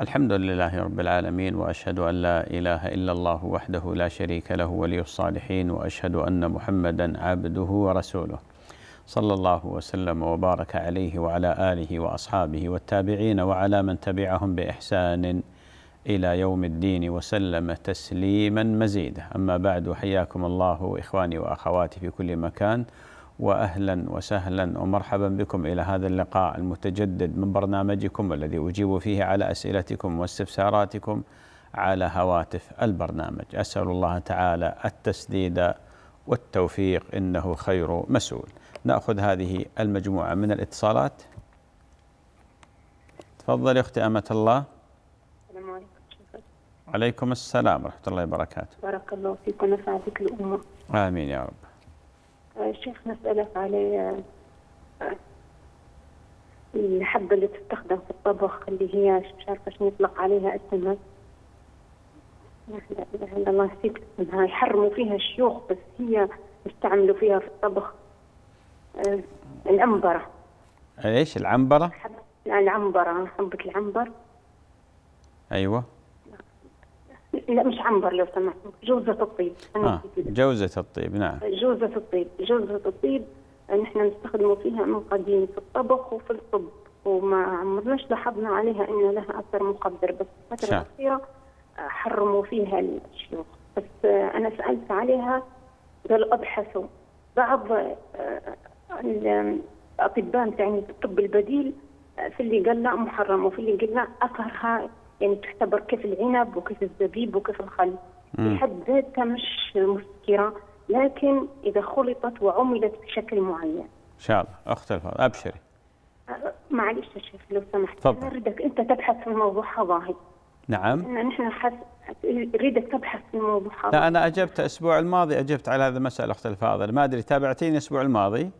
الحمد لله رب العالمين واشهد ان لا اله الا الله وحده لا شريك له ولي الصالحين واشهد ان محمدا عبده ورسوله صلى الله وسلم وبارك عليه وعلى اله واصحابه والتابعين وعلى من تبعهم باحسان الى يوم الدين وسلم تسليما مزيدا اما بعد حياكم الله اخواني واخواتي في كل مكان واهلا وسهلا ومرحبا بكم الى هذا اللقاء المتجدد من برنامجكم الذي اجيب فيه على اسئلتكم واستفساراتكم على هواتف البرنامج اسال الله تعالى التسديد والتوفيق انه خير مسؤول ناخذ هذه المجموعه من الاتصالات تفضل يا اختي امه الله السلام عليكم عليكم السلام ورحمه الله وبركاته بارك الله فيكم ونفع بك الامه امين يا رب شيخ نسألك على الحبة اللي تستخدم في الطبخ اللي هي مش عارفة شنو يطلق عليها اسمها لا الله نسيت اسمها يحرموا فيها الشيوخ بس هي يستعملوا فيها في الطبخ آه، العنبرة ايش العنبرة؟ العنبرة حبة العنبر ايوه لا مش عنبر لو سمحت جوزة الطيب أنا آه. جوزة الطيب نعم جوزة الطيب جوزة الطيب نحن نستخدمه فيها من قديم في الطبخ وفي الطب وما عمرناش لاحظنا عليها ان لها اثر مقدر بس الفتره الاخيره آه، حرموا فيها الشيوخ بس آه، انا سالت عليها قال ابحثوا بعض آه، الاطباء تعني الطب البديل في اللي قال لا محرم وفي اللي قال لا اثرها يعني تختبر كيف العنب وكيف الزبيب وكيف الخل بحد ذاتها مش مسكرة لكن إذا خلطت وعملت بشكل معين إن شاء الله أختلف أبشري معلش يا شيخ لو سمحت تفضل أريدك أنت تبحث في الموضوع حضاهي نعم نحن حس... اريدك تبحث في الموضوع لا أنا أجبت الأسبوع الماضي أجبت على هذا المسألة اختي الفاضل ما أدري تابعتيني الأسبوع الماضي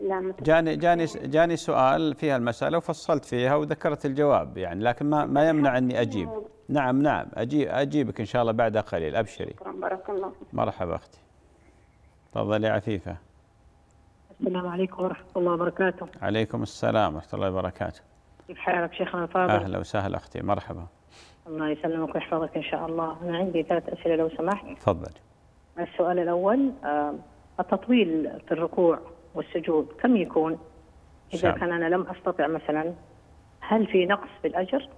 لا جاني جاني جاني سؤال فيها المسألة وفصلت فيها وذكرت الجواب يعني لكن ما ما يمنع اني اجيب نعم نعم اجيب اجيبك ان شاء الله بعد قليل ابشري بارك الله فيك مرحبا اختي تفضلي عفيفة السلام عليكم ورحمة الله وبركاته عليكم السلام ورحمة الله وبركاته كيف حالك شيخنا الفاضل اهلا وسهلا اختي مرحبا الله يسلمك ويحفظك ان شاء الله انا عندي ثلاث اسئله لو سمحت تفضل السؤال الاول آه، التطويل في الركوع والسجود كم يكون؟ إذا شعب. كان أنا لم أستطع مثلا هل في نقص في الأجر؟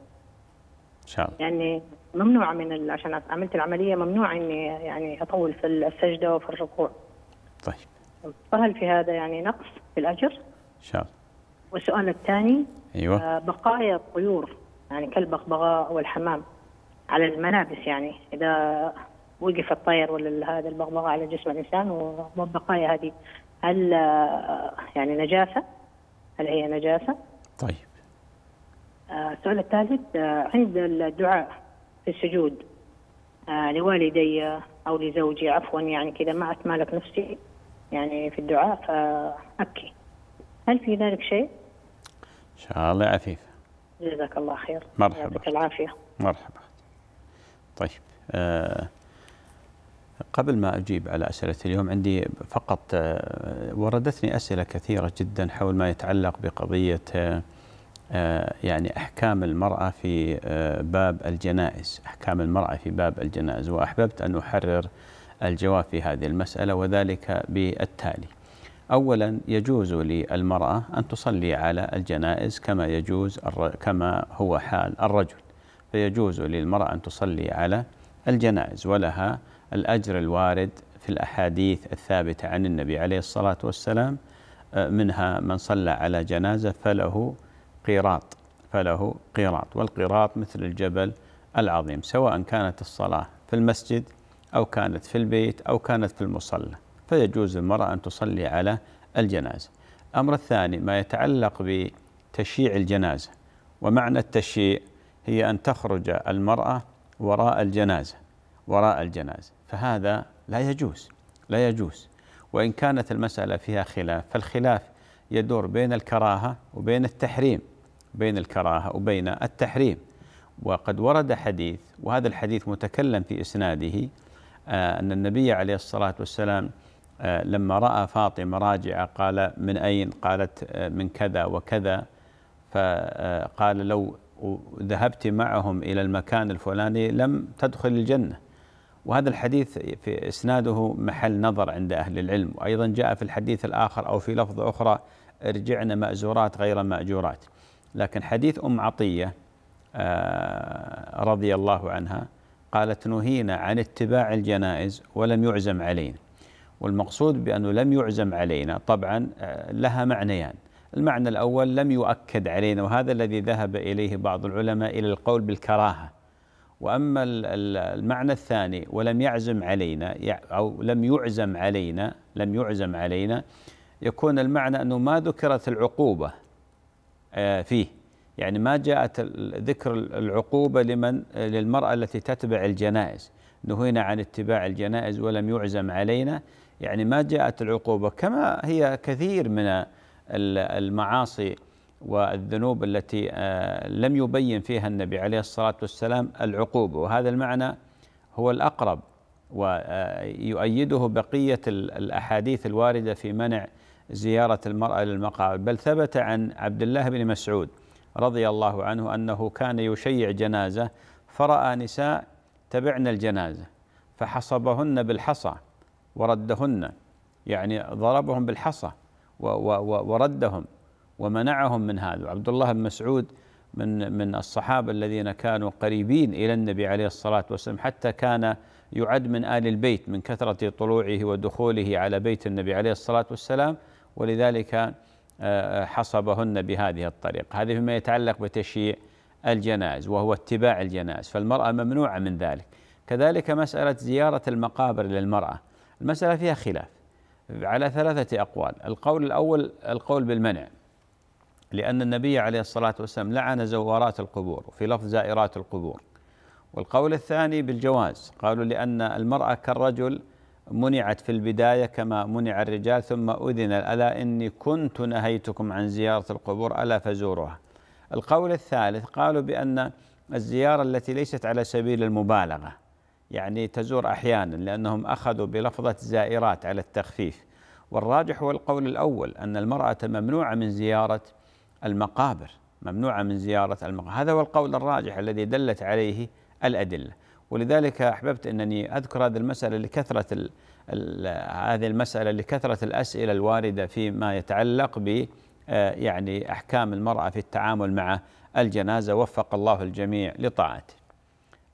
شعب. يعني ممنوعة من عشان عملت العملية ممنوع إني يعني أطول في السجدة وفي الركوع. طيب. فهل في هذا يعني نقص في الأجر؟ شعب. والسؤال الثاني ايوه آه، بقايا الطيور يعني كالبغبغاء والحمام على الملابس يعني اذا وقف الطير ولا هذا البغبغاء على جسم الانسان وبقايا هذه هل يعني نجاسه؟ هل هي نجاسه؟ طيب آه، السؤال الثالث آه، عند الدعاء في السجود آه، لوالدي او لزوجي عفوا يعني كذا ما اتمالك نفسي يعني في الدعاء فابكي هل في ذلك شيء؟ ان شاء الله يا عفيف جزاك الله خير مرحبا يعطيك العافيه مرحبا طيب آه قبل ما أجيب على أسئلة اليوم عندي فقط آه، وردتني أسئلة كثيرة جدا حول ما يتعلق بقضية آه، آه، يعني أحكام المرأة في باب الجنائز أحكام المرأة في باب الجنائز وأحببت أن أحرر الجواب في هذه المسألة وذلك بالتالي أولا يجوز للمرأة أن تصلي على الجنائز كما يجوز كما هو حال الرجل فيجوز للمرأة أن تصلي على الجنائز ولها الأجر الوارد في الأحاديث الثابتة عن النبي عليه الصلاة والسلام آه، منها من صلى على جنازة فله قيراط فله قيراط والقيراط مثل الجبل العظيم سواء كانت الصلاة في المسجد أو كانت في البيت أو كانت في المصلى فيجوز للمرأة أن تصلي على الجنازة الأمر الثاني ما يتعلق بتشييع الجنازة ومعنى التشييع هي أن تخرج المرأة وراء الجنازة وراء الجنازة فهذا لا يجوز لا يجوز وإن كانت المسألة فيها خلاف فالخلاف يدور بين الكراهة وبين التحريم بين الكراهة وبين التحريم وقد ورد حديث وهذا الحديث متكلم في إسناده آه، أن النبي عليه الصلاة والسلام آه، لما رأى فاطمة راجعة قال من أين قالت آه، من كذا وكذا فقال لو ذهبت معهم إلى المكان الفلاني لم تدخل الجنة وهذا الحديث في إسناده محل نظر عند أهل العلم وأيضا جاء في الحديث الآخر أو في لفظ أخرى ارجعنا مأزورات غير مأجورات لكن حديث أم عطية آه، رضي الله عنها قالت نهينا عن اتباع الجنائز ولم يعزم علينا والمقصود بأنه لم يعزم علينا طبعا آه، لها معنيان المعنى الأول لم يؤكد علينا وهذا الذي ذهب إليه بعض العلماء إلى القول بالكراهة واما المعنى الثاني ولم يعزم علينا او لم يعزم علينا لم يعزم علينا يكون المعنى انه ما ذكرت العقوبه آه، فيه يعني ما جاءت ذكر العقوبه لمن للمراه التي تتبع الجنائز نهينا عن اتباع الجنائز ولم يعزم علينا يعني ما جاءت العقوبه كما هي كثير من المعاصي والذنوب التي آه، لم يبين فيها النبي عليه الصلاة والسلام العقوبة وهذا المعنى هو الأقرب ويؤيده آه، بقية الأحاديث الواردة في منع زيارة المرأة للمقابر بل ثبت عن عبد الله بن مسعود رضي الله عنه أنه كان يشيع جنازة فرأى نساء تبعن الجنازة فحصبهن بالحصى وردهن يعني ضربهم بالحصى وردهم ومنعهم من هذا عبد الله بن مسعود من من الصحابه الذين كانوا قريبين الى النبي عليه الصلاه والسلام حتى كان يعد من ال البيت من كثره طلوعه ودخوله على بيت النبي عليه الصلاه والسلام ولذلك آه، حصبهن بهذه الطريقه هذه فيما يتعلق بتشييع الجنائز وهو اتباع الجنائز فالمراه ممنوعه من ذلك كذلك مساله زياره المقابر للمراه المساله فيها خلاف على ثلاثه اقوال القول الاول القول بالمنع لأن النبي عليه الصلاة والسلام لعن زوارات القبور في لفظ زائرات القبور والقول الثاني بالجواز قالوا لأن المرأة كالرجل منعت في البداية كما منع الرجال ثم أذن ألا إني كنت نهيتكم عن زيارة القبور ألا فزوروها القول الثالث قالوا بأن الزيارة التي ليست على سبيل المبالغة يعني تزور أحيانا لأنهم أخذوا بلفظة زائرات على التخفيف والراجح هو القول الأول أن المرأة ممنوعة من زيارة المقابر ممنوعة من زيارة المقابر هذا هو القول الراجح الذي دلت عليه الأدلة ولذلك أحببت أنني أذكر هذه المسألة لكثرة هذه المسألة لكثرة الأسئلة الواردة فيما يتعلق ب آه، يعني أحكام المرأة في التعامل مع الجنازة وفق الله الجميع لطاعته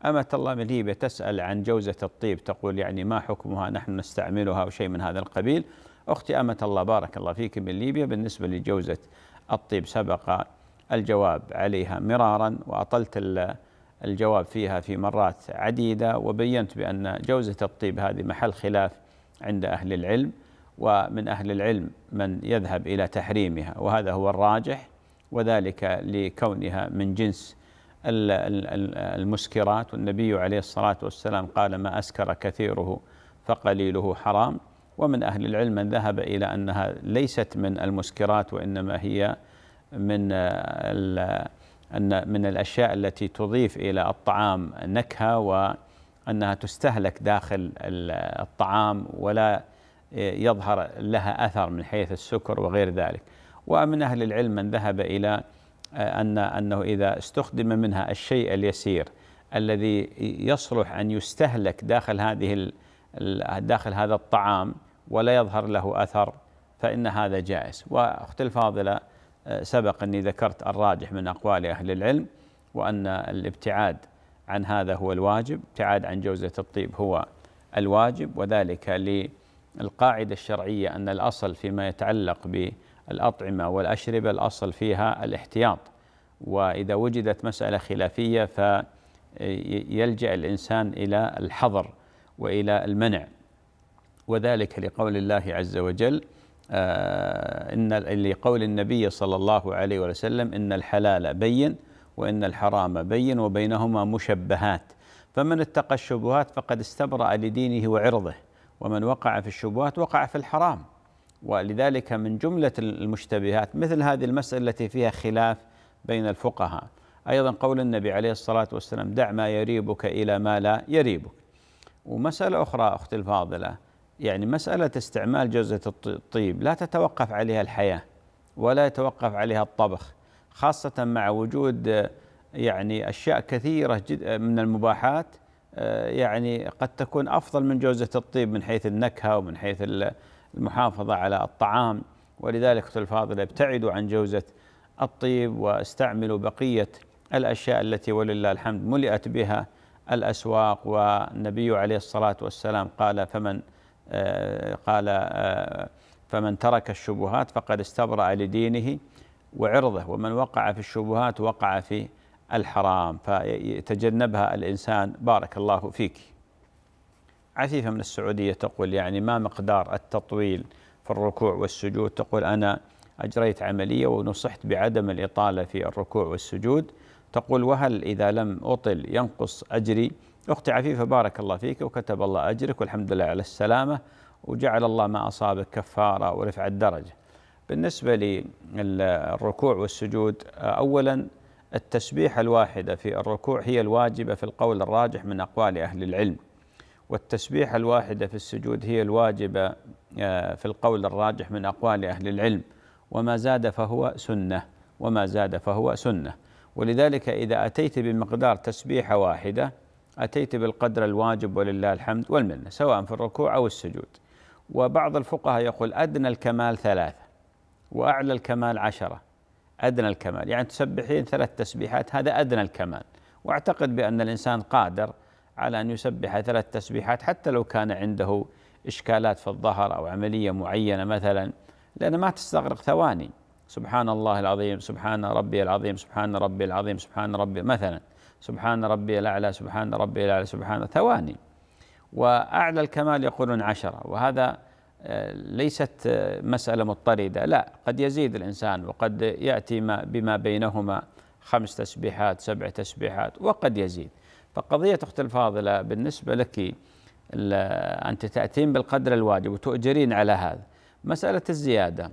أمة الله من ليبيا تسأل عن جوزة الطيب تقول يعني ما حكمها نحن نستعملها أو شيء من هذا القبيل أختي أمة الله بارك الله فيك من ليبيا بالنسبة لجوزة الطيب سبق الجواب عليها مرارا وأطلت الجواب فيها في مرات عديدة وبينت بأن جوزة الطيب هذه محل خلاف عند أهل العلم ومن أهل العلم من يذهب إلى تحريمها وهذا هو الراجح وذلك لكونها من جنس المسكرات والنبي عليه الصلاة والسلام قال ما أسكر كثيره فقليله حرام ومن أهل العلم من ذهب إلى أنها ليست من المسكرات وإنما هي من آه، أن من الأشياء التي تضيف إلى الطعام نكهة وأنها تستهلك داخل الطعام ولا يظهر لها أثر من حيث السكر وغير ذلك ومن أهل العلم من ذهب إلى آه، أن أنه إذا استخدم منها الشيء اليسير الذي يصلح أن يستهلك داخل هذه داخل هذا الطعام ولا يظهر له أثر فإن هذا جائز وأختي الفاضلة آه، سبق أني ذكرت الراجح من أقوال أهل العلم وأن الابتعاد عن هذا هو الواجب ابتعاد عن جوزة الطيب هو الواجب وذلك للقاعدة الشرعية أن الأصل فيما يتعلق بالأطعمة والأشربة الأصل فيها الاحتياط وإذا وجدت مسألة خلافية فيلجأ الإنسان إلى الحظر وإلى المنع وذلك لقول الله عز وجل آه، إن لقول النبي صلى الله عليه وسلم إن الحلال بين وإن الحرام بين وبينهما مشبهات فمن اتقى الشبهات فقد استبرأ لدينه وعرضه ومن وقع في الشبهات وقع في الحرام ولذلك من جملة المشتبهات مثل هذه المسألة التي فيها خلاف بين الفقهاء أيضا قول النبي عليه الصلاة والسلام دع ما يريبك إلى ما لا يريبك ومسألة أخرى أختي الفاضلة يعني مسألة استعمال جوزة الطيب لا تتوقف عليها الحياة ولا يتوقف عليها الطبخ خاصة مع وجود يعني أشياء كثيرة جدا من المباحات آه، يعني قد تكون أفضل من جوزة الطيب من حيث النكهة ومن حيث المحافظة على الطعام ولذلك الفاضل ابتعدوا عن جوزة الطيب واستعملوا بقية الأشياء التي ولله الحمد ملئت بها الأسواق والنبي عليه الصلاة والسلام قال فمن آه، قال آه، فمن ترك الشبهات فقد استبرأ لدينه وعرضه ومن وقع في الشبهات وقع في الحرام فيتجنبها الإنسان بارك الله فيك عفيفة من السعودية تقول يعني ما مقدار التطويل في الركوع والسجود تقول أنا أجريت عملية ونصحت بعدم الإطالة في الركوع والسجود تقول وهل إذا لم أطل ينقص أجري أختي عفيفة بارك الله فيك وكتب الله أجرك والحمد لله على السلامة وجعل الله ما أصابك كفارة ورفع الدرجة بالنسبة للركوع والسجود أولا التسبيحة الواحدة في الركوع هي الواجبة في القول الراجح من أقوال أهل العلم والتسبيحة الواحدة في السجود هي الواجبة آه، في القول الراجح من أقوال أهل العلم وما زاد فهو سنة وما زاد فهو سنة ولذلك إذا أتيت بمقدار تسبيحة واحدة أتيت بالقدر الواجب ولله الحمد والمنة سواء في الركوع أو السجود وبعض الفقهاء يقول أدنى الكمال ثلاثة وأعلى الكمال عشرة أدنى الكمال يعني تسبحين ثلاث تسبيحات هذا أدنى الكمال وأعتقد بأن الإنسان قادر على أن يسبح ثلاث تسبيحات حتى لو كان عنده إشكالات في الظهر أو عملية معينة مثلا لأن ما تستغرق ثواني سبحان الله العظيم سبحان ربي العظيم سبحان ربي العظيم سبحان ربي مثلا سبحان ربي الأعلى سبحان ربي الأعلى سبحان ثواني وأعلى الكمال يقولون عشرة وهذا آه، ليست آه، مسألة مضطردة لا قد يزيد الإنسان وقد يأتي ما بما بينهما خمس تسبيحات سبع تسبيحات وقد يزيد فقضية أخت الفاضلة بالنسبة لك أنت تأتين بالقدر الواجب وتؤجرين على هذا مسألة الزيادة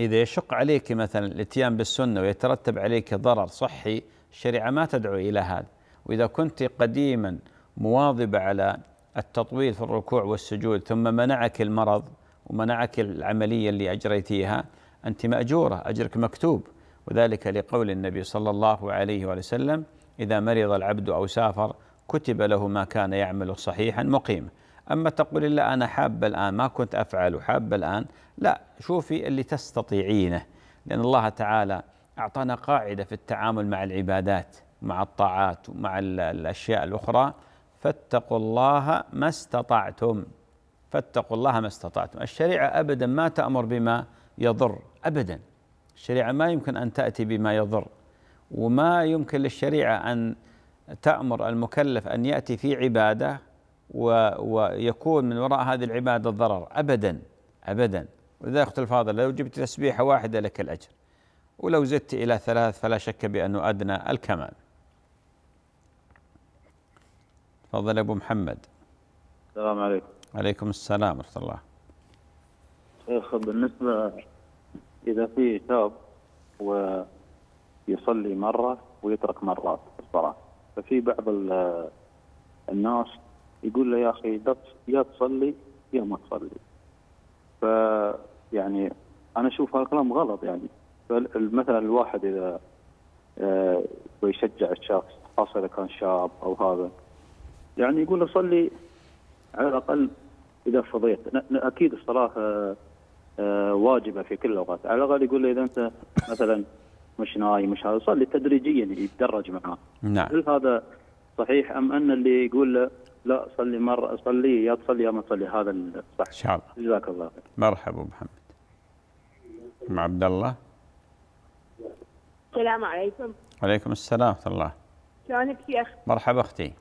إذا يشق عليك مثلا الاتيان بالسنة ويترتب عليك ضرر صحي الشريعة ما تدعو إلى هذا وإذا كنت قديما مواظبة على التطويل في الركوع والسجود ثم منعك المرض ومنعك العملية اللي أجريتيها أنت مأجورة أجرك مكتوب وذلك لقول النبي صلى الله عليه وسلم إذا مرض العبد أو سافر كتب له ما كان يعمل صحيحا مقيما أما تقول إلا أنا حابة الآن ما كنت أفعل حابة الآن لا شوفي اللي تستطيعينه لأن الله تعالى أعطانا قاعدة في التعامل مع العبادات مع الطاعات ومع الأشياء الأخرى فاتقوا الله ما استطعتم فاتقوا الله ما استطعتم الشريعة أبدا ما تأمر بما يضر أبدا الشريعة ما يمكن أن تأتي بما يضر وما يمكن للشريعة أن تأمر المكلف أن يأتي في عبادة و ويكون من وراء هذه العبادة ضرر أبدا أبدا ولذلك أخت الفاضل لو جبت تسبيحة واحدة لك الأجر ولو زدت إلى ثلاث فلا شك بأنه أدنى الكمال تفضل أبو محمد السلام عليكم عليكم السلام ورحمة الله شيخ بالنسبة إذا في شاب ويصلي مرة ويترك مرات الصلاة ففي بعض الناس يقول له يا أخي يا تصلي يا ما تصلي ف يعني أنا أشوف هالكلام غلط يعني مثلا الواحد اذا آه، ويشجع الشخص خاصه اذا كان شاب او هذا يعني يقول له صلي على الاقل اذا فضيت اكيد الصلاه آه، واجبه في كل الاوقات على الاقل يقول له اذا انت مثلا مش نايم مش هذا صلي تدريجيا يتدرج معاه نعم هل هذا صحيح ام ان اللي يقول له لا صلي مره صلي يا تصلي يا ما تصلي هذا الصح ان شاء الله جزاك الله خير مرحبا ابو محمد مع عبد الله السلام عليكم وعليكم السلام ورحمه الله شلونك شيخ؟ مرحبا اختي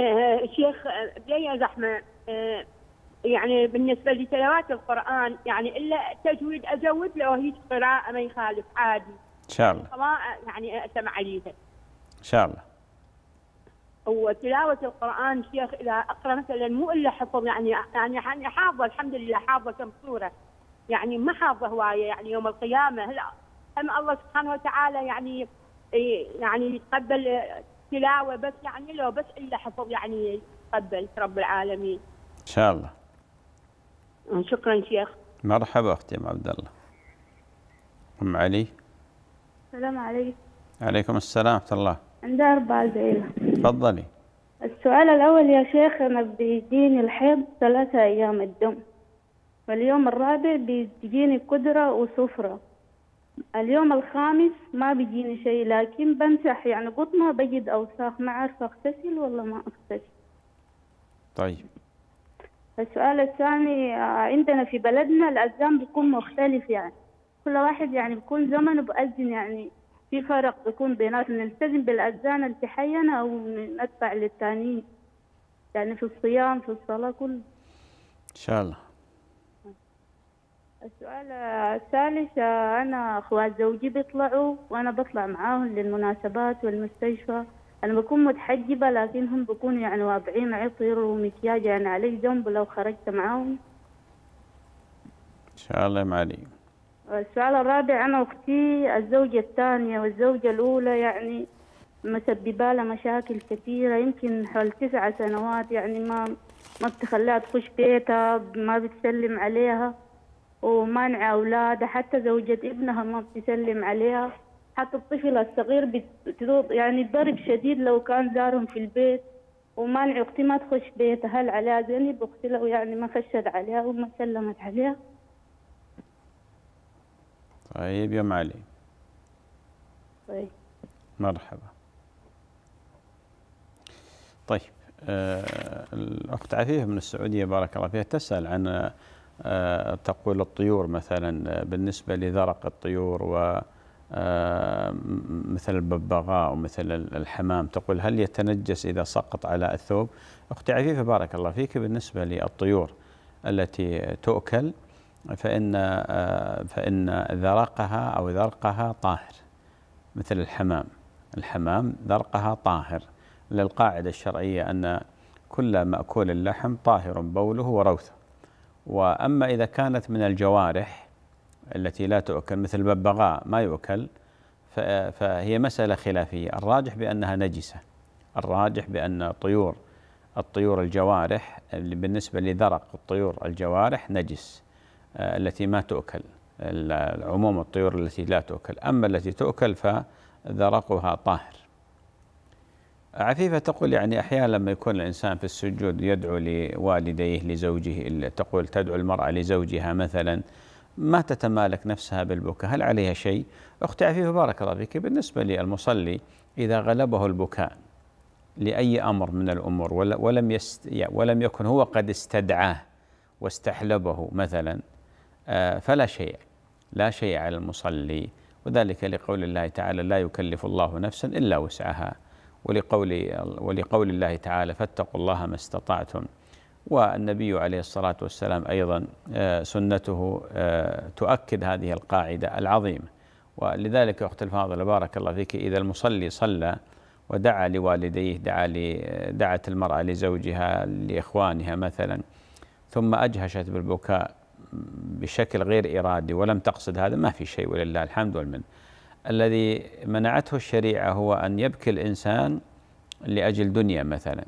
أه شيخ بيا زحمه أه يعني بالنسبه لتلاوات القران يعني الا تجويد ازود لو هيك قراءه ما يخالف عادي ان شاء الله يعني اسمع عليها ان شاء الله وتلاوة القرآن شيخ إذا أقرأ مثلا مو إلا حفظ يعني يعني حافظة الحمد لله حافظة كم سورة يعني ما حافظة هواية يعني يوم القيامة هلا اما الله سبحانه وتعالى يعني يعني يتقبل تلاوه بس يعني لو بس الا حفظ يعني يتقبل رب العالمين. ان شاء الله. آه، شكرا شيخ. مرحبا اختي ام عبد الله. ام علي. السلام عليكم. عليكم السلام ورحمه الله. عندي اربع اسئله. تفضلي. السؤال الأول يا شيخ أنا بيجيني الحيض ثلاثة أيام الدم واليوم الرابع بيجيني قدرة وسفره. اليوم الخامس ما بيجيني شيء لكن بمسح يعني قطنة بجد أوساخ ما عارفة أغتسل ولا ما أغتسل طيب السؤال الثاني آه، عندنا في بلدنا الأذان بيكون مختلف يعني كل واحد يعني بيكون زمنه بأذن يعني في فرق بيكون بيناتنا نلتزم بالأذان اللي أو ندفع للتانيين يعني في الصيام في الصلاة كله إن شاء الله السؤال الثالث أنا أخوات زوجي بيطلعوا وأنا بطلع معاهم للمناسبات والمستشفى أنا بكون متحجبة لكن هم بكونوا يعني واضعين عطر ومكياج يعني علي ذنب لو خرجت معاهم إن شاء الله ما علي السؤال الرابع أنا أختي الزوجة الثانية والزوجة الأولى يعني مسببة لها مشاكل كثيرة يمكن حول تسع سنوات يعني ما ما بتخليها تخش بيتها ما بتسلم عليها ومنع أولادها حتى زوجة ابنها ما بتسلم عليها حتى الطفل الصغير بتضرب يعني ضرب شديد لو كان زارهم في البيت ومنع أختي ما تخش بيتها هل عليها ذنب أختي لو يعني ما خشت عليها وما سلمت عليها طيب يا معلي طيب مرحبا طيب آه الأخت عفيفة من السعودية بارك الله فيها تسأل عن آه، تقول الطيور مثلا آه، بالنسبة لذرق الطيور و آه، مثل الببغاء ومثل الحمام تقول هل يتنجس إذا سقط على الثوب أختي عفيفة بارك الله فيك بالنسبة للطيور التي تؤكل فإن فإن ذرقها أو ذرقها طاهر مثل الحمام الحمام ذرقها طاهر للقاعدة الشرعية أن كل مأكول اللحم طاهر بوله وروثه وأما إذا كانت من الجوارح التي لا تؤكل مثل الببغاء ما يؤكل فهي مسألة خلافية الراجح بأنها نجسة الراجح بأن الطيور الطيور الجوارح بالنسبة لذرق الطيور الجوارح نجس آه، التي ما تؤكل عموم الطيور التي لا تؤكل أما التي تؤكل فذرقها طاهر عفيفة تقول يعني أحيانا لما يكون الإنسان في السجود يدعو لوالديه لزوجه تقول تدعو المرأة لزوجها مثلا ما تتمالك نفسها بالبكاء هل عليها شيء؟ أختي عفيفة بارك الله فيك بالنسبة للمصلي إذا غلبه البكاء لأي أمر من الأمور ولم, يست ولم يكن هو قد استدعاه واستحلبه مثلا آه، فلا شيء لا شيء على المصلي وذلك لقول الله تعالى لا يكلف الله نفسا إلا وسعها ولقول ولقول الله تعالى فاتقوا الله ما استطعتم والنبي عليه الصلاه والسلام ايضا آه، سنته آه، تؤكد هذه القاعده العظيمه ولذلك اخت الفاضله بارك الله فيك اذا المصلي صلى ودعا لوالديه دعا دعت المراه لزوجها لاخوانها مثلا ثم اجهشت بالبكاء بشكل غير ارادي ولم تقصد هذا ما في شيء ولله الحمد والمنه الذي منعته الشريعة هو أن يبكي الإنسان لأجل دنيا مثلا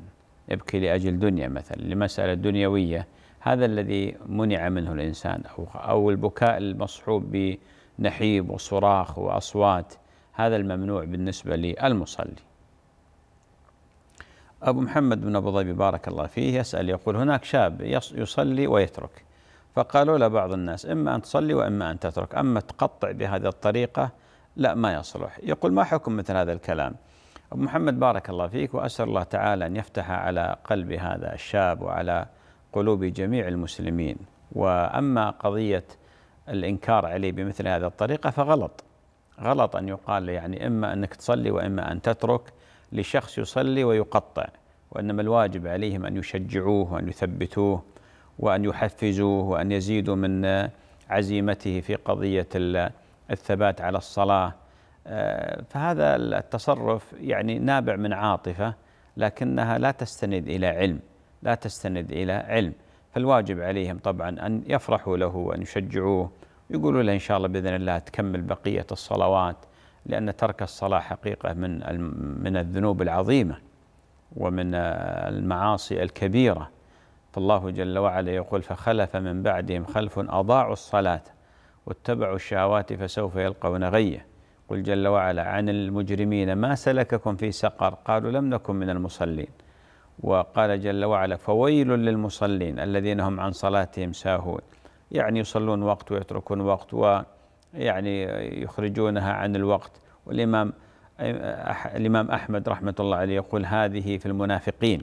يبكي لأجل دنيا مثلا لمسألة دنيوية هذا الذي منع منه الإنسان أو, أو البكاء المصحوب بنحيب وصراخ وأصوات هذا الممنوع بالنسبة للمصلي أبو محمد بن أبو ظبي بارك الله فيه يسأل يقول هناك شاب يصلي ويترك فقالوا له بعض الناس إما أن تصلي وإما أن تترك أما تقطع بهذه الطريقة لا ما يصلح يقول ما حكم مثل هذا الكلام أبو محمد بارك الله فيك وأسأل الله تعالى أن يفتح على قلب هذا الشاب وعلى قلوب جميع المسلمين وأما قضية الإنكار عليه بمثل هذه الطريقة فغلط غلط أن يقال يعني إما أنك تصلي وإما أن تترك لشخص يصلي ويقطع وإنما الواجب عليهم أن يشجعوه وأن يثبتوه وأن يحفزوه وأن يزيدوا من عزيمته في قضية الثبات على الصلاة آه، فهذا التصرف يعني نابع من عاطفة لكنها لا تستند إلى علم لا تستند إلى علم فالواجب عليهم طبعا أن يفرحوا له وأن يشجعوه يقولوا له إن شاء الله بإذن الله تكمل بقية الصلوات لأن ترك الصلاة حقيقة من من الذنوب العظيمة ومن آه، المعاصي الكبيرة فالله جل وعلا يقول فخلف من بعدهم خلف أضاعوا الصلاة واتبعوا الشهوات فسوف يلقون غيه قل جل وعلا عن المجرمين ما سلككم في سقر قالوا لم نكن من المصلين وقال جل وعلا فويل للمصلين الذين هم عن صلاتهم ساهون يعني يصلون وقت ويتركون وقت ويعني يخرجونها عن الوقت والإمام الإمام أحمد رحمة الله عليه يقول هذه في المنافقين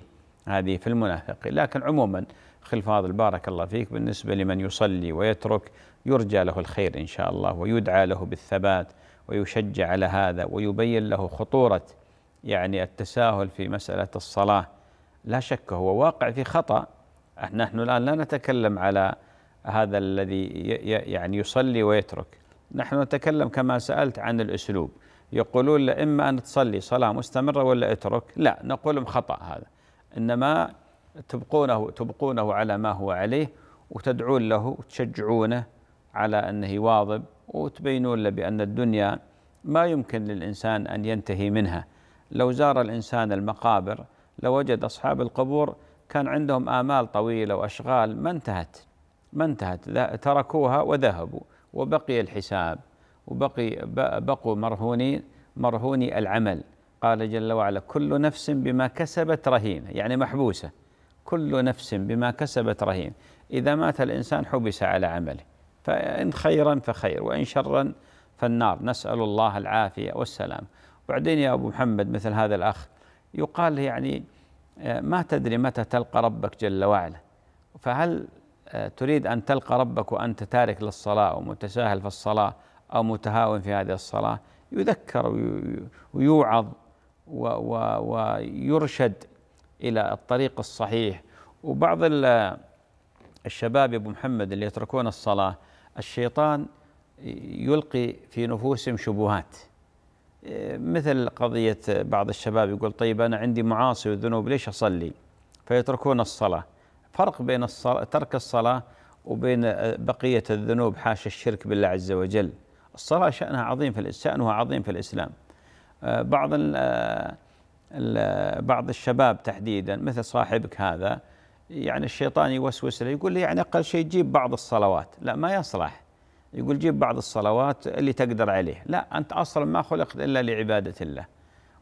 هذه في المنافقين لكن عموما خلف فاضل بارك الله فيك بالنسبة لمن يصلي ويترك يرجى له الخير إن شاء الله ويدعى له بالثبات ويشجع على هذا ويبين له خطورة يعني التساهل في مسألة الصلاة لا شك هو واقع في خطأ نحن الآن لا نتكلم على هذا الذي يعني يصلي ويترك نحن نتكلم كما سألت عن الأسلوب يقولون إما أن تصلي صلاة مستمرة ولا اترك لا نقول خطأ هذا إنما تبقونه تبقونه على ما هو عليه وتدعون له وتشجعونه على انه يواظب وتبينون له بان الدنيا ما يمكن للانسان ان ينتهي منها لو زار الانسان المقابر لوجد لو اصحاب القبور كان عندهم امال طويله واشغال ما انتهت ما انتهت تركوها وذهبوا وبقي الحساب وبقي بقوا مرهونين مرهوني العمل قال جل وعلا كل نفس بما كسبت رهينه يعني محبوسه كل نفس بما كسبت رهين إذا مات الإنسان حبس على عمله فإن خيرا فخير وإن شرا فالنار نسأل الله العافية والسلام وبعدين يا أبو محمد مثل هذا الأخ يقال يعني آه، ما تدري متى تلقى ربك جل وعلا فهل آه، تريد أن تلقى ربك وأنت تارك للصلاة ومتساهل في الصلاة أو متهاون في هذه الصلاة يذكر ويوعظ ويرشد الى الطريق الصحيح وبعض الشباب يا ابو محمد اللي يتركون الصلاه الشيطان يلقي في نفوسهم شبهات مثل قضيه بعض الشباب يقول طيب انا عندي معاصي وذنوب ليش اصلي؟ فيتركون الصلاه فرق بين الصلاة ترك الصلاه وبين بقيه الذنوب حاشا الشرك بالله عز وجل الصلاه شانها عظيم في شانها عظيم في الاسلام أه، بعض بعض الشباب تحديدا مثل صاحبك هذا يعني الشيطان يوسوس له يقول لي يعني اقل شيء جيب بعض الصلوات لا ما يصلح يقول جيب بعض الصلوات اللي تقدر عليه لا انت اصلا ما خلقت الا لعباده الله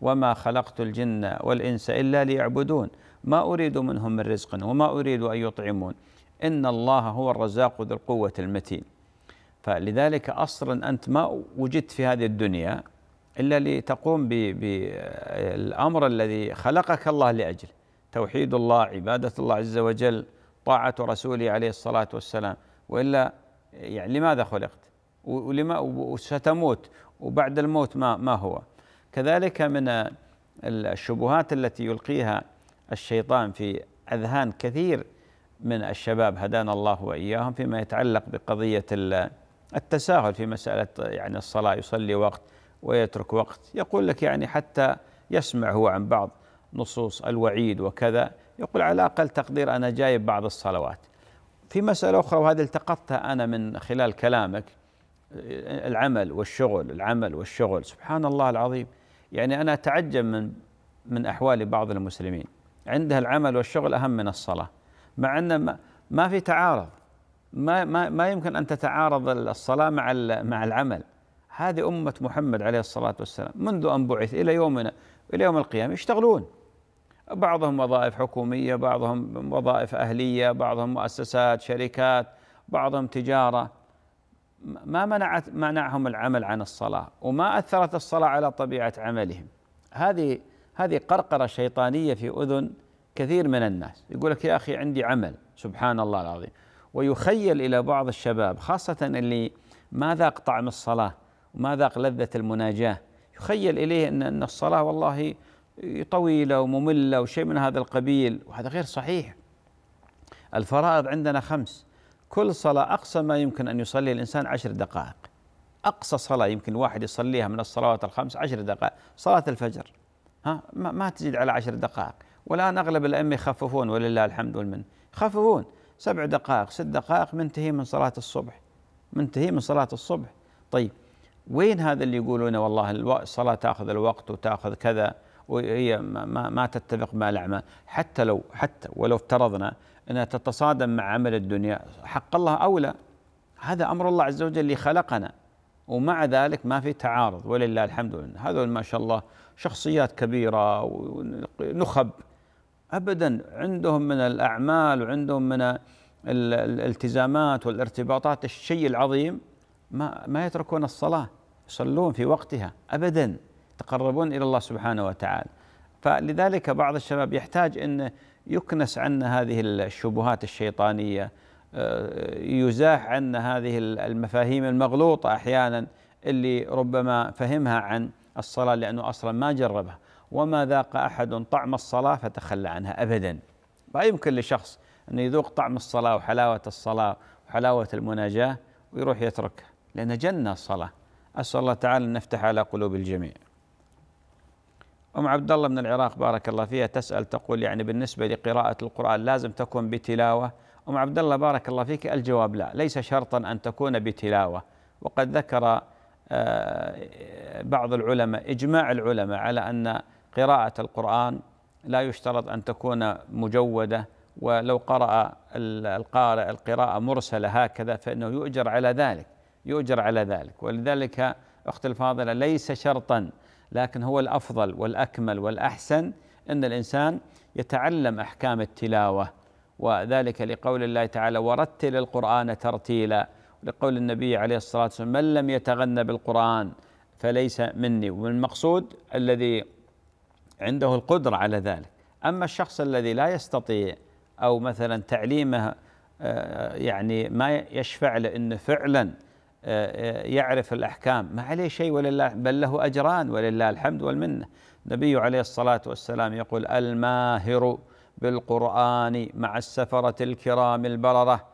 وما خلقت الجن والانس الا ليعبدون ما اريد منهم من رزق وما اريد ان يطعمون ان الله هو الرزاق ذو القوه المتين فلذلك اصلا انت ما وجدت في هذه الدنيا إلا لتقوم بالأمر الذي خلقك الله لأجله توحيد الله عبادة الله عز وجل طاعة رسوله عليه الصلاة والسلام وإلا يعني لماذا خلقت ولما وستموت وبعد الموت ما, ما هو كذلك من الشبهات التي يلقيها الشيطان في أذهان كثير من الشباب هدانا الله وإياهم فيما يتعلق بقضية التساهل في مسألة يعني الصلاة يصلي وقت ويترك وقت يقول لك يعني حتى يسمع هو عن بعض نصوص الوعيد وكذا يقول على اقل تقدير انا جايب بعض الصلوات في مساله اخرى وهذه التقطتها انا من خلال كلامك العمل والشغل العمل والشغل سبحان الله العظيم يعني انا اتعجب من من احوال بعض المسلمين عندها العمل والشغل اهم من الصلاه مع ان ما في تعارض ما ما ما يمكن ان تتعارض الصلاه مع مع العمل هذه أمة محمد عليه الصلاة والسلام منذ أن بعث إلى يومنا إلى يوم القيامة يشتغلون بعضهم وظائف حكومية بعضهم وظائف أهلية بعضهم مؤسسات شركات بعضهم تجارة ما منعت منعهم العمل عن الصلاة وما أثرت الصلاة على طبيعة عملهم هذه هذه قرقرة شيطانية في أذن كثير من الناس يقول لك يا أخي عندي عمل سبحان الله العظيم ويخيل إلى بعض الشباب خاصة اللي ما ذاق طعم الصلاة وما ذاق لذة المناجاة يخيل إليه أن أن الصلاة والله طويلة ومملة وشيء من هذا القبيل وهذا غير صحيح الفرائض عندنا خمس كل صلاة أقصى ما يمكن أن يصلي الإنسان عشر دقائق أقصى صلاة يمكن الواحد يصليها من الصلوات الخمس عشر دقائق صلاة الفجر ها ما تزيد على عشر دقائق والآن أغلب الأئمة يخففون ولله الحمد والمن يخففون سبع دقائق ست دقائق منتهي من صلاة الصبح منتهي من صلاة الصبح طيب وين هذا اللي يقولون والله الصلاة تأخذ الوقت وتأخذ كذا وهي ما, ما تتفق مع الأعمال حتى لو حتى ولو افترضنا أنها تتصادم مع عمل الدنيا حق الله أولى هذا أمر الله عز وجل اللي خلقنا ومع ذلك ما في تعارض ولله الحمد لله هذول ما شاء الله شخصيات كبيرة ونخب أبدا عندهم من الأعمال وعندهم من الالتزامات والارتباطات الشيء العظيم ما, ما يتركون الصلاة يصلون في وقتها أبدا يتقربون إلى الله سبحانه وتعالى فلذلك بعض الشباب يحتاج أن يكنس عنا هذه الشبهات الشيطانية آه، يزاح عنا هذه المفاهيم المغلوطة أحيانا اللي ربما فهمها عن الصلاة لأنه أصلا ما جربها وما ذاق أحد طعم الصلاة فتخلى عنها أبدا لا يمكن لشخص أن يذوق طعم الصلاة وحلاوة الصلاة وحلاوة المناجاة ويروح يتركها لأن جنة الصلاة أسأل الله تعالى أن نفتح على قلوب الجميع أم عبد الله من العراق بارك الله فيها تسأل تقول يعني بالنسبة لقراءة القرآن لازم تكون بتلاوة أم عبد الله بارك الله فيك الجواب لا ليس شرطا أن تكون بتلاوة وقد ذكر آه، بعض العلماء إجماع العلماء على أن قراءة القرآن لا يشترط أن تكون مجودة ولو قرأ القارئ القراءة مرسلة هكذا فإنه يؤجر على ذلك يؤجر على ذلك ولذلك أخت الفاضلة ليس شرطا لكن هو الأفضل والأكمل والأحسن أن الإنسان يتعلم أحكام التلاوة وذلك لقول الله تعالى ورتل القرآن ترتيلا لقول النبي عليه الصلاة والسلام من لم يتغنى بالقرآن فليس مني ومن المقصود الذي عنده القدرة على ذلك أما الشخص الذي لا يستطيع أو مثلا تعليمه آه، يعني ما يشفع له أنه فعلا يعرف الأحكام ما عليه شيء ولله بل له أجران ولله الحمد والمنة النبي عليه الصلاة والسلام يقول الماهر بالقرآن مع السفرة الكرام البررة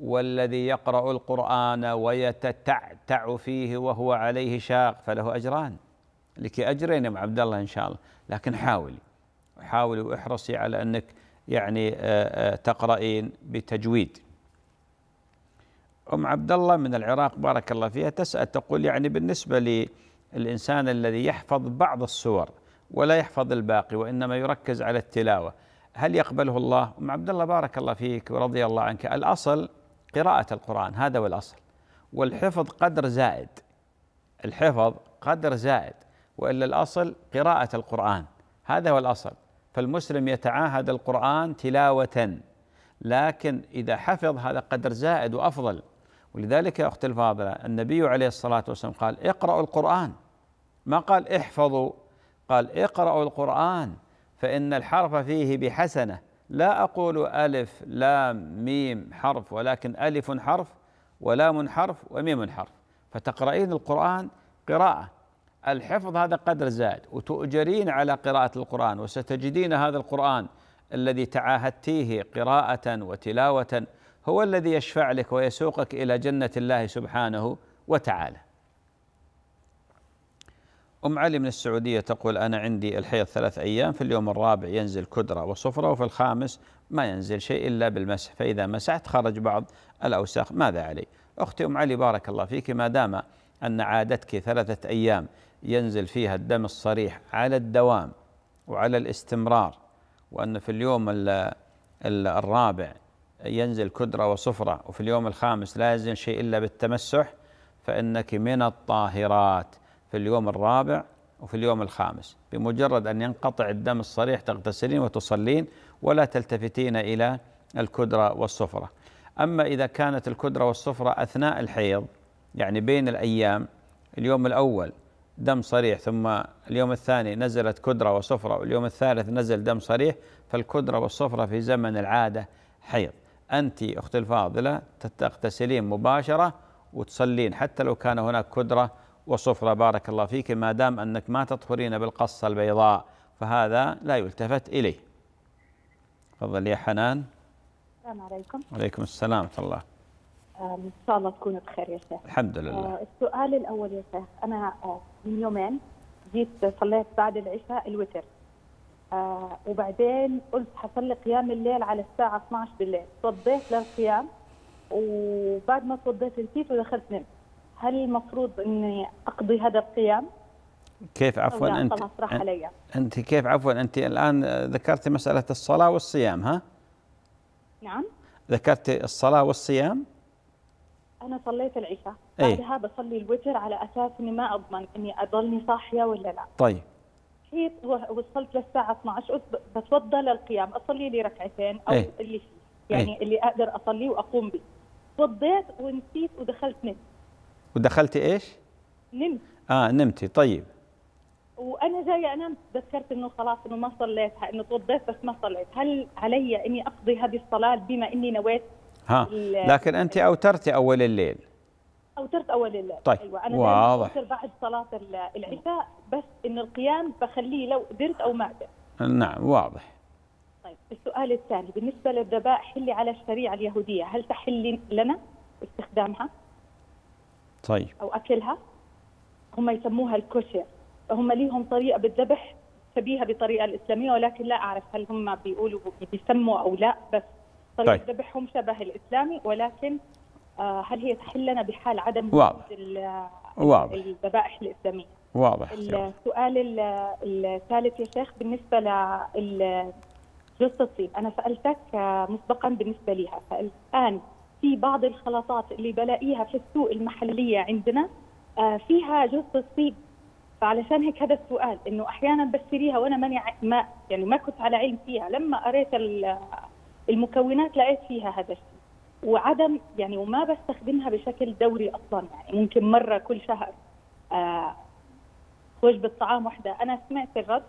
والذي يقرأ القرآن ويتتعتع فيه وهو عليه شاق فله أجران لك أجرين مع عبد الله إن شاء الله لكن حاولي حاولي واحرصي على أنك يعني آه، آه، تقرأين بتجويد ام عبد الله من العراق بارك الله فيها تسال تقول يعني بالنسبه للانسان الذي يحفظ بعض السور ولا يحفظ الباقي وانما يركز على التلاوه هل يقبله الله؟ ام عبد الله بارك الله فيك ورضي الله عنك الاصل قراءه القران هذا هو الاصل والحفظ قدر زائد الحفظ قدر زائد والا الاصل قراءه القران هذا هو الاصل فالمسلم يتعاهد القران تلاوه لكن اذا حفظ هذا قدر زائد وافضل ولذلك يا أختي الفاضلة النبي عليه الصلاة والسلام قال اقرأوا القرآن ما قال احفظوا قال اقرأوا القرآن فإن الحرف فيه بحسنة لا أقول ألف لام ميم حرف ولكن ألف حرف ولام حرف وميم حرف فتقرأين القرآن قراءة الحفظ هذا قدر زائد وتؤجرين على قراءة القرآن وستجدين هذا القرآن الذي تعاهدتيه قراءة وتلاوة هو الذي يشفع لك ويسوقك الى جنه الله سبحانه وتعالى. ام علي من السعوديه تقول انا عندي الحيض ثلاث ايام في اليوم الرابع ينزل كدره وصفره وفي الخامس ما ينزل شيء الا بالمسح فاذا مسحت خرج بعض الاوساخ ماذا علي؟ اختي ام علي بارك الله فيك ما دام ان عادتك ثلاثه ايام ينزل فيها الدم الصريح على الدوام وعلى الاستمرار وان في اليوم الرابع ينزل كدرة وصفرة وفي اليوم الخامس لا ينزل شيء إلا بالتمسح فإنك من الطاهرات في اليوم الرابع وفي اليوم الخامس بمجرد أن ينقطع الدم الصريح تغتسلين وتصلين ولا تلتفتين إلى الكدرة والصفرة أما إذا كانت الكدرة والصفرة أثناء الحيض يعني بين الأيام اليوم الأول دم صريح ثم اليوم الثاني نزلت كدرة وصفرة واليوم الثالث نزل دم صريح فالكدرة والصفرة في زمن العادة حيض أنت أختي الفاضلة تغتسلين مباشرة وتصلين حتى لو كان هناك كدرة وصفرة بارك الله فيك ما دام أنك ما تطهرين بالقصة البيضاء فهذا لا يلتفت إليه تفضلي يا حنان السلام عليكم وعليكم السلام ورحمة الله ان شاء الله تكونوا بخير يا شيخ الحمد لله أه، السؤال الاول يا شيخ انا أه، من يومين جيت صليت بعد العشاء الوتر آه وبعدين قلت حصل لي قيام الليل على الساعة 12 بالليل توضيت للقيام وبعد ما توضيت نسيت ودخلت نمت هل المفروض اني اقضي هذا القيام؟ كيف عفوا انت خلاص راح علي انت كيف عفوا انت الان ذكرت مسألة الصلاة والصيام ها؟ نعم ذكرت الصلاة والصيام؟ أنا صليت العشاء إيه. بعدها بصلي الوتر على أساس إني ما أضمن إني أضلني صاحية ولا لا طيب صحيت وصلت للساعة 12 بتوضى للقيام أصلي لي ركعتين أو ايه. اللي فيه يعني ايه. اللي أقدر أصلي وأقوم به توضيت ونسيت ودخلت نمت ودخلتي إيش؟ نمت آه نمتي طيب وانا جايه انام تذكرت انه خلاص انه ما صليتها انه توضيت بس ما صليت هل علي اني اقضي هذه الصلاه بما اني نويت ها لكن انت اوترتي اول الليل او اوترت اول الليل طيب ايوه انا واضح بعد صلاه العشاء بس ان القيام بخليه لو قدرت او ما قدرت نعم واضح طيب السؤال الثاني بالنسبه للذبائح اللي على الشريعه اليهوديه هل تحل لنا استخدامها؟ طيب او اكلها؟ هم يسموها الكوشر هم ليهم طريقه بالذبح شبيهه بالطريقه الاسلاميه ولكن لا اعرف هل هم بيقولوا بيسموا او لا بس طريقه طيب. ذبحهم شبه الاسلامي ولكن آه، هل هي تحل لنا بحال عدم واضح واضح الذبائح الاسلاميه واضح السؤال الثالث يا شيخ بالنسبه لل جثة الطين أنا سألتك آه، مسبقا بالنسبة لها فالآن في بعض الخلاطات اللي بلاقيها في السوق المحلية عندنا آه، فيها جثة طيب فعلشان هيك هذا السؤال انه احيانا بشتريها وانا ماني ما يعني ما كنت على علم فيها لما قريت المكونات لقيت فيها هذا الشيء وعدم يعني وما بستخدمها بشكل دوري اصلا يعني ممكن مره كل شهر آه وجبه طعام واحده انا سمعت الرد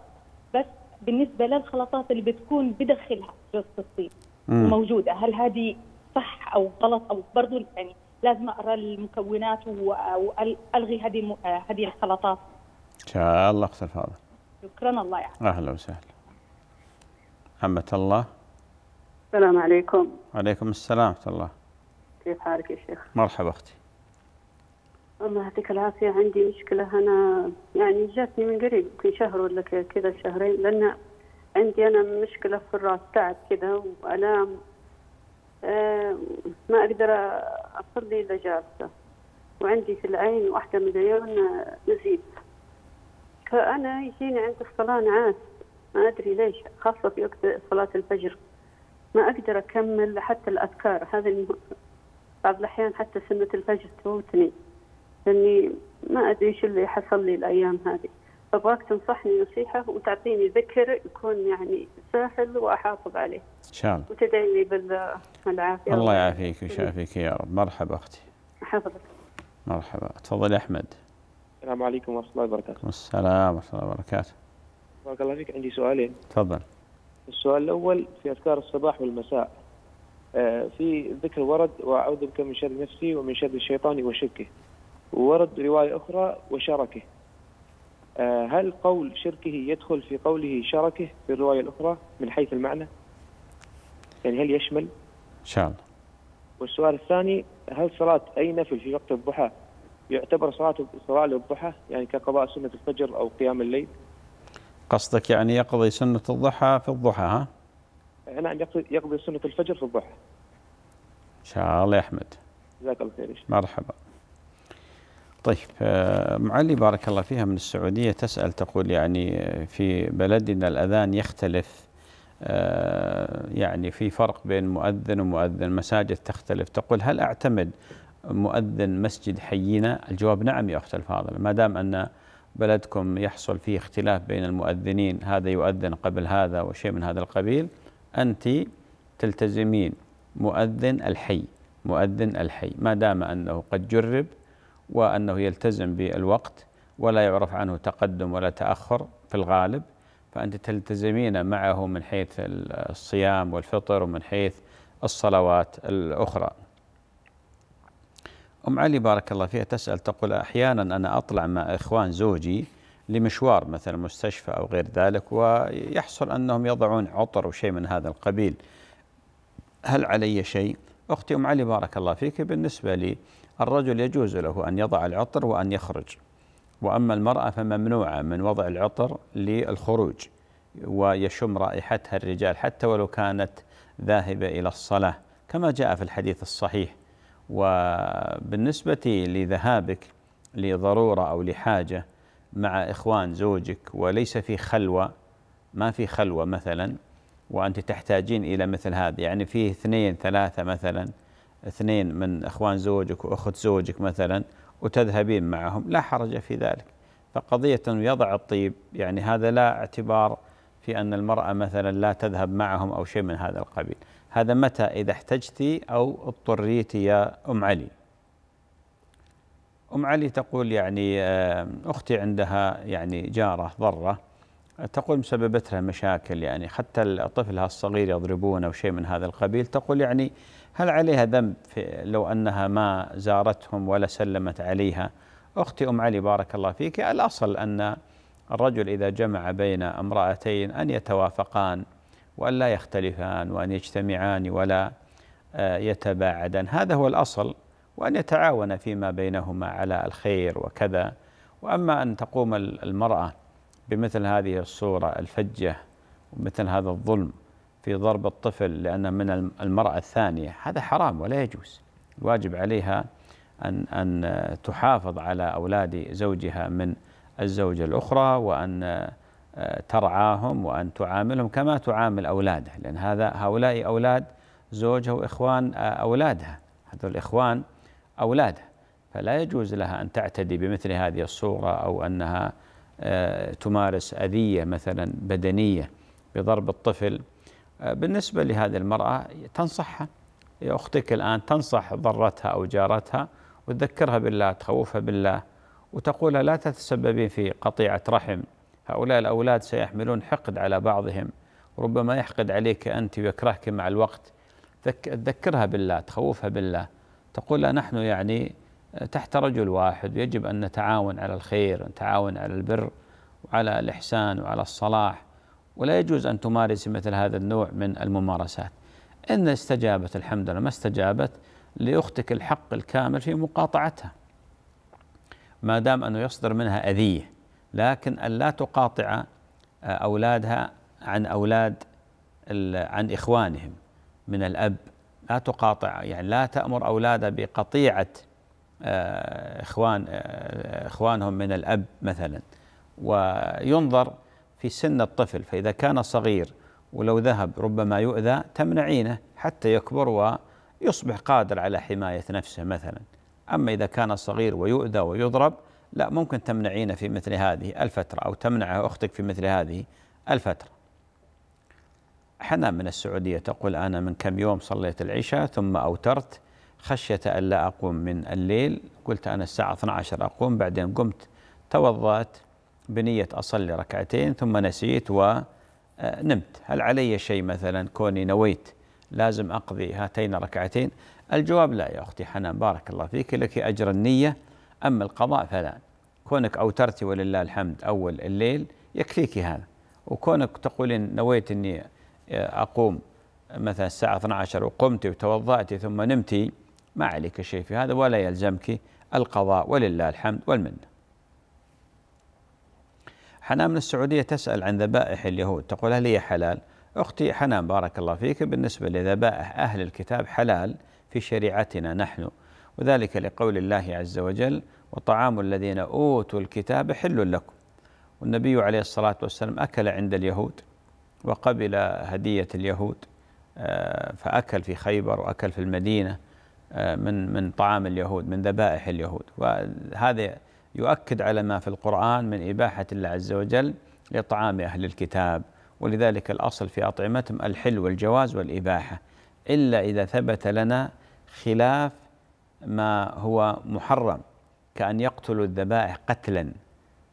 بس بالنسبه للخلطات اللي بتكون بدخلها جوز الطيب موجوده هل هذه صح او غلط او برضو يعني لازم اقرا المكونات والغي هذه آه، هذه الخلطات ان شاء الله اختي فاضل شكرا الله يعافيك اهلا وسهلا محمد الله السلام عليكم وعليكم السلام ورحمة الله كيف حالك يا شيخ؟ مرحبا أختي الله يعطيك العافية عندي مشكلة أنا يعني جاتني من قريب يمكن شهر ولا كذا شهرين لأن عندي أنا مشكلة في الرأس تعب كذا وآلام آه ما أقدر أصلي إلا جالسة وعندي في العين واحدة من العيون نزيف فأنا يجيني عند الصلاة نعاس ما أدري ليش خاصة في وقت صلاة الفجر ما أقدر أكمل حتى الأذكار هذا بعض الأحيان حتى سنة الفجر تفوتني لأني ما أدري ايش اللي حصل لي الأيام هذه أبغاك تنصحني نصيحة وتعطيني ذكر يكون يعني سهل وأحافظ عليه إن شاء الله وتدعي لي بالعافية الله يعافيك ويشافيك يا رب مرحبا أختي حفظك مرحبا تفضل يا أحمد السلام عليكم ورحمة الله وبركاته السلام ورحمة الله وبركاته بارك الله فيك عندي سؤالين تفضل السؤال الأول في أذكار الصباح والمساء آه، في ذكر ورد وأعوذ بك من شر نفسي ومن شر الشيطان وشركه ورد رواية أخرى وشركه آه، هل قول شركه يدخل في قوله شركه في الرواية الأخرى من حيث المعنى؟ يعني هل يشمل؟ إن شاء الله والسؤال الثاني هل صلاة أي نفل في وقت الضحى يعتبر صلاة صلاة للضحى يعني كقضاء سنة الفجر أو قيام الليل؟ قصدك يعني يقضي سنة الضحى في الضحى ها؟ نعم يقضي سنة الفجر في الضحى إن شاء الله يا أحمد جزاك الله خير مرحبا طيب آه، معلي بارك الله فيها من السعودية تسأل تقول يعني في بلدنا الأذان يختلف آه، يعني في فرق بين مؤذن ومؤذن مساجد تختلف تقول هل أعتمد مؤذن مسجد حينا الجواب نعم يا أخت الفاضل ما دام أن بلدكم يحصل فيه اختلاف بين المؤذنين هذا يؤذن قبل هذا وشيء من هذا القبيل أنت تلتزمين مؤذن الحي مؤذن الحي ما دام أنه قد جرب وأنه يلتزم بالوقت ولا يعرف عنه تقدم ولا تأخر في الغالب فأنت تلتزمين معه من حيث الصيام والفطر ومن حيث الصلوات الأخرى أم علي بارك الله فيها تسأل تقول أحيانا أنا أطلع مع إخوان زوجي لمشوار مثلا مستشفى أو غير ذلك ويحصل أنهم يضعون عطر وشيء من هذا القبيل هل علي شيء؟ أختي أم علي بارك الله فيك بالنسبة لي الرجل يجوز له أن يضع العطر وأن يخرج وأما المرأة فممنوعة من وضع العطر للخروج ويشم رائحتها الرجال حتى ولو كانت ذاهبة إلى الصلاة كما جاء في الحديث الصحيح وبالنسبة لذهابك لضرورة أو لحاجة مع إخوان زوجك وليس في خلوة ما في خلوة مثلا وأنت تحتاجين إلى مثل هذا يعني فيه اثنين ثلاثة مثلا اثنين من إخوان زوجك وأخت زوجك مثلا وتذهبين معهم لا حرج في ذلك فقضية يضع الطيب يعني هذا لا اعتبار في أن المرأة مثلا لا تذهب معهم أو شيء من هذا القبيل هذا متى إذا احتجتي أو اضطريتي يا أم علي أم علي تقول يعني آه، أختي عندها يعني جارة ضرة تقول لها مشاكل يعني حتى الطفل الصغير يضربونه أو شيء من هذا القبيل تقول يعني هل عليها ذنب في لو أنها ما زارتهم ولا سلمت عليها أختي أم علي بارك الله فيك الأصل أن الرجل إذا جمع بين امرأتين أن يتوافقان وأن لا يختلفان وأن يجتمعان ولا آه، يتباعدان هذا هو الأصل وأن يتعاون فيما بينهما على الخير وكذا وأما أن تقوم المرأة بمثل هذه الصورة الفجة ومثل هذا الظلم في ضرب الطفل لأنه من المرأة الثانية هذا حرام ولا يجوز الواجب عليها أن أن آه، تحافظ على أولاد زوجها من الزوجة الأخرى وأن آه، ترعاهم وأن تعاملهم كما تعامل أولاده لأن هذا هؤلاء أولاد زوجها وإخوان آه، أولادها هذول الإخوان أولادها فلا يجوز لها أن تعتدي بمثل هذه الصورة أو أنها آه، تمارس أذية مثلا بدنية بضرب الطفل آه، بالنسبة لهذه المرأة تنصحها يا أختك الآن تنصح ضرتها أو جارتها وتذكرها بالله تخوفها بالله وتقول لا تتسببين في قطيعة رحم هؤلاء الأولاد سيحملون حقد على بعضهم ربما يحقد عليك أنت ويكرهك مع الوقت تذكرها بالله تخوفها بالله تقول لا نحن يعني آه، تحت رجل واحد ويجب أن نتعاون على الخير نتعاون على البر وعلى الإحسان وعلى الصلاح ولا يجوز أن تمارس مثل هذا النوع من الممارسات إن استجابت الحمد لله ما استجابت لأختك الحق الكامل في مقاطعتها ما دام أنه يصدر منها أذية لكن ألا تقاطع آه، أولادها عن أولاد عن إخوانهم من الأب لا تقاطع يعني لا تأمر أولادها بقطيعة آه، إخوان آه، إخوانهم من الأب مثلا وينظر في سن الطفل فإذا كان صغير ولو ذهب ربما يؤذى تمنعينه حتى يكبر ويصبح قادر على حماية نفسه مثلا أما إذا كان صغير ويؤذى ويضرب لا ممكن تمنعينه في مثل هذه الفترة أو تمنعه أختك في مثل هذه الفترة حنان من السعودية تقول أنا من كم يوم صليت العشاء ثم أوترت خشية أن لا أقوم من الليل قلت أنا الساعة 12 أقوم بعدين قمت توضأت بنية أصلي ركعتين ثم نسيت ونمت آه، هل علي شيء مثلا كوني نويت لازم أقضي هاتين ركعتين الجواب لا يا أختي حنان بارك الله فيك لك أجر النية أما القضاء فلا كونك أوترتي ولله الحمد أول الليل يكفيك هذا وكونك تقولين نويت أني أقوم مثلا الساعة 12 وقمت وتوضأت ثم نمت ما عليك شيء في هذا ولا يلزمك القضاء ولله الحمد والمنة حنان من السعودية تسأل عن ذبائح اليهود تقول هل هي حلال؟ أختي حنان بارك الله فيك بالنسبة لذبائح أهل الكتاب حلال في شريعتنا نحن وذلك لقول الله عز وجل وطعام الذين اوتوا الكتاب حل لكم والنبي عليه الصلاه والسلام اكل عند اليهود وقبل هديه اليهود آه، فاكل في خيبر واكل في المدينه آه، من من طعام اليهود من ذبائح اليهود وهذا يؤكد على ما في القرآن من إباحة الله عز وجل لطعام أهل الكتاب ولذلك الأصل في أطعمتهم الحل والجواز والإباحة إلا إذا ثبت لنا خلاف ما هو محرم كأن يقتلوا الذبائح قتلا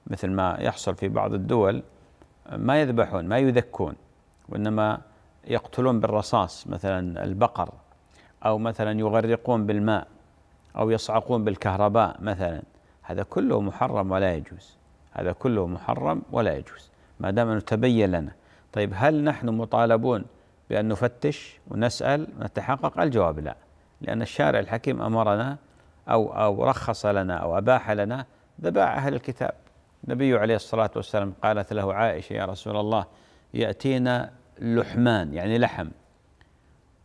مثل ما يحصل في بعض الدول ما يذبحون ما يذكون وإنما يقتلون بالرصاص مثلا البقر أو مثلا يغرقون بالماء أو يصعقون بالكهرباء مثلا هذا كله محرم ولا يجوز هذا كله محرم ولا يجوز ما دام أنه تبين لنا طيب هل نحن مطالبون بأن نفتش ونسأل ونتحقق الجواب لا لأن الشارع الحكيم أمرنا أو أو رخص لنا أو أباح لنا ذباع أهل الكتاب النبي عليه الصلاة والسلام قالت له عائشة يا رسول الله يأتينا لحمان يعني لحم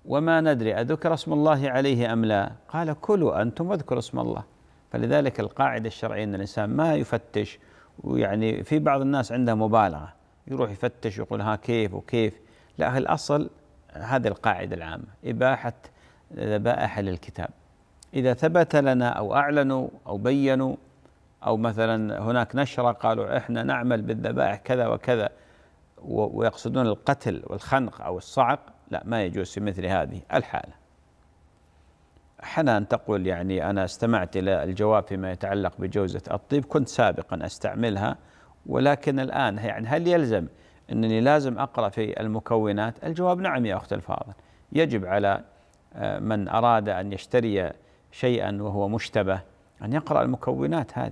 وما ندري أذكر اسم الله عليه أم لا قال كلوا أنتم واذكروا اسم الله فلذلك القاعدة الشرعية أن الإنسان ما يفتش ويعني في بعض الناس عنده مبالغة يروح يفتش ويقول ها كيف وكيف لا الأصل هذه القاعدة العامة إباحة ذبائح للكتاب إذا ثبت لنا أو أعلنوا أو بينوا أو مثلا هناك نشرة قالوا إحنا نعمل بالذبائح كذا وكذا ويقصدون القتل والخنق أو الصعق لا ما يجوز في مثل هذه الحالة حنان تقول يعني أنا استمعت إلى الجواب فيما يتعلق بجوزة الطيب كنت سابقا أستعملها ولكن الآن يعني هل يلزم أنني لازم أقرأ في المكونات الجواب نعم يا أخت الفاضل يجب على من أراد أن يشتري شيئا وهو مشتبه أن يقرأ المكونات هذه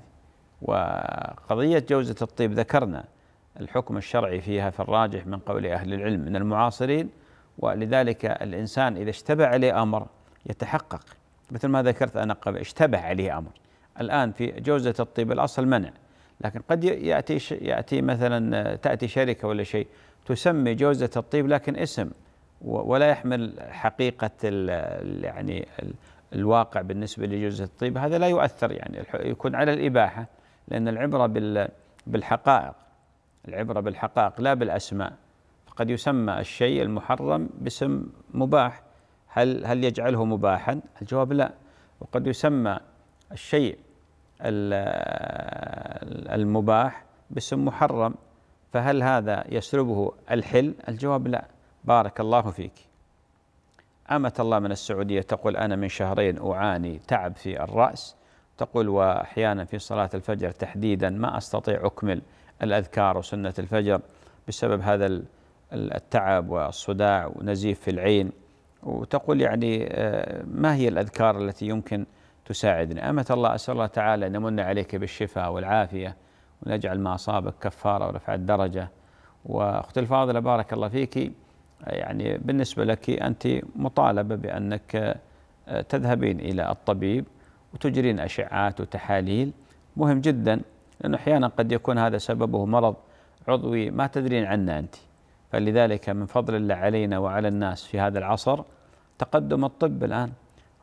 وقضية جوزة الطيب ذكرنا الحكم الشرعي فيها في الراجح من قول أهل العلم من المعاصرين ولذلك الإنسان إذا اشتبه عليه أمر يتحقق مثل ما ذكرت أنا قبل اشتبه عليه أمر الآن في جوزة الطيب الأصل منع لكن قد يأتي يأتي مثلا تأتي شركة ولا شيء تسمي جوزة الطيب لكن اسم ولا يحمل حقيقة ال يعني الواقع بالنسبة لجزء الطيب هذا لا يؤثر يعني يكون على الإباحة لأن العبرة بالحقائق العبرة بالحقائق لا بالأسماء فقد يسمى الشيء المحرم باسم مباح هل هل يجعله مباحا؟ الجواب لا وقد يسمى الشيء المباح باسم محرم فهل هذا يسلبه الحل؟ الجواب لا بارك الله فيك أمة الله من السعودية تقول أنا من شهرين أعاني تعب في الرأس تقول وأحيانا في صلاة الفجر تحديدا ما أستطيع أكمل الأذكار وسنة الفجر بسبب هذا التعب والصداع ونزيف في العين وتقول يعني آه، ما هي الأذكار التي يمكن تساعدني أمة الله أسأل الله تعالى أن يمن عليك بالشفاء والعافية ونجعل ما أصابك كفارة ورفع الدرجة وأخت الفاضلة بارك الله فيك يعني بالنسبة لك أنت مطالبة بأنك آه، تذهبين إلى الطبيب وتجرين أشعات وتحاليل مهم جدا لأنه أحيانا قد يكون هذا سببه مرض عضوي ما تدرين عنه أنت فلذلك من فضل الله علينا وعلى الناس في هذا العصر تقدم الطب الآن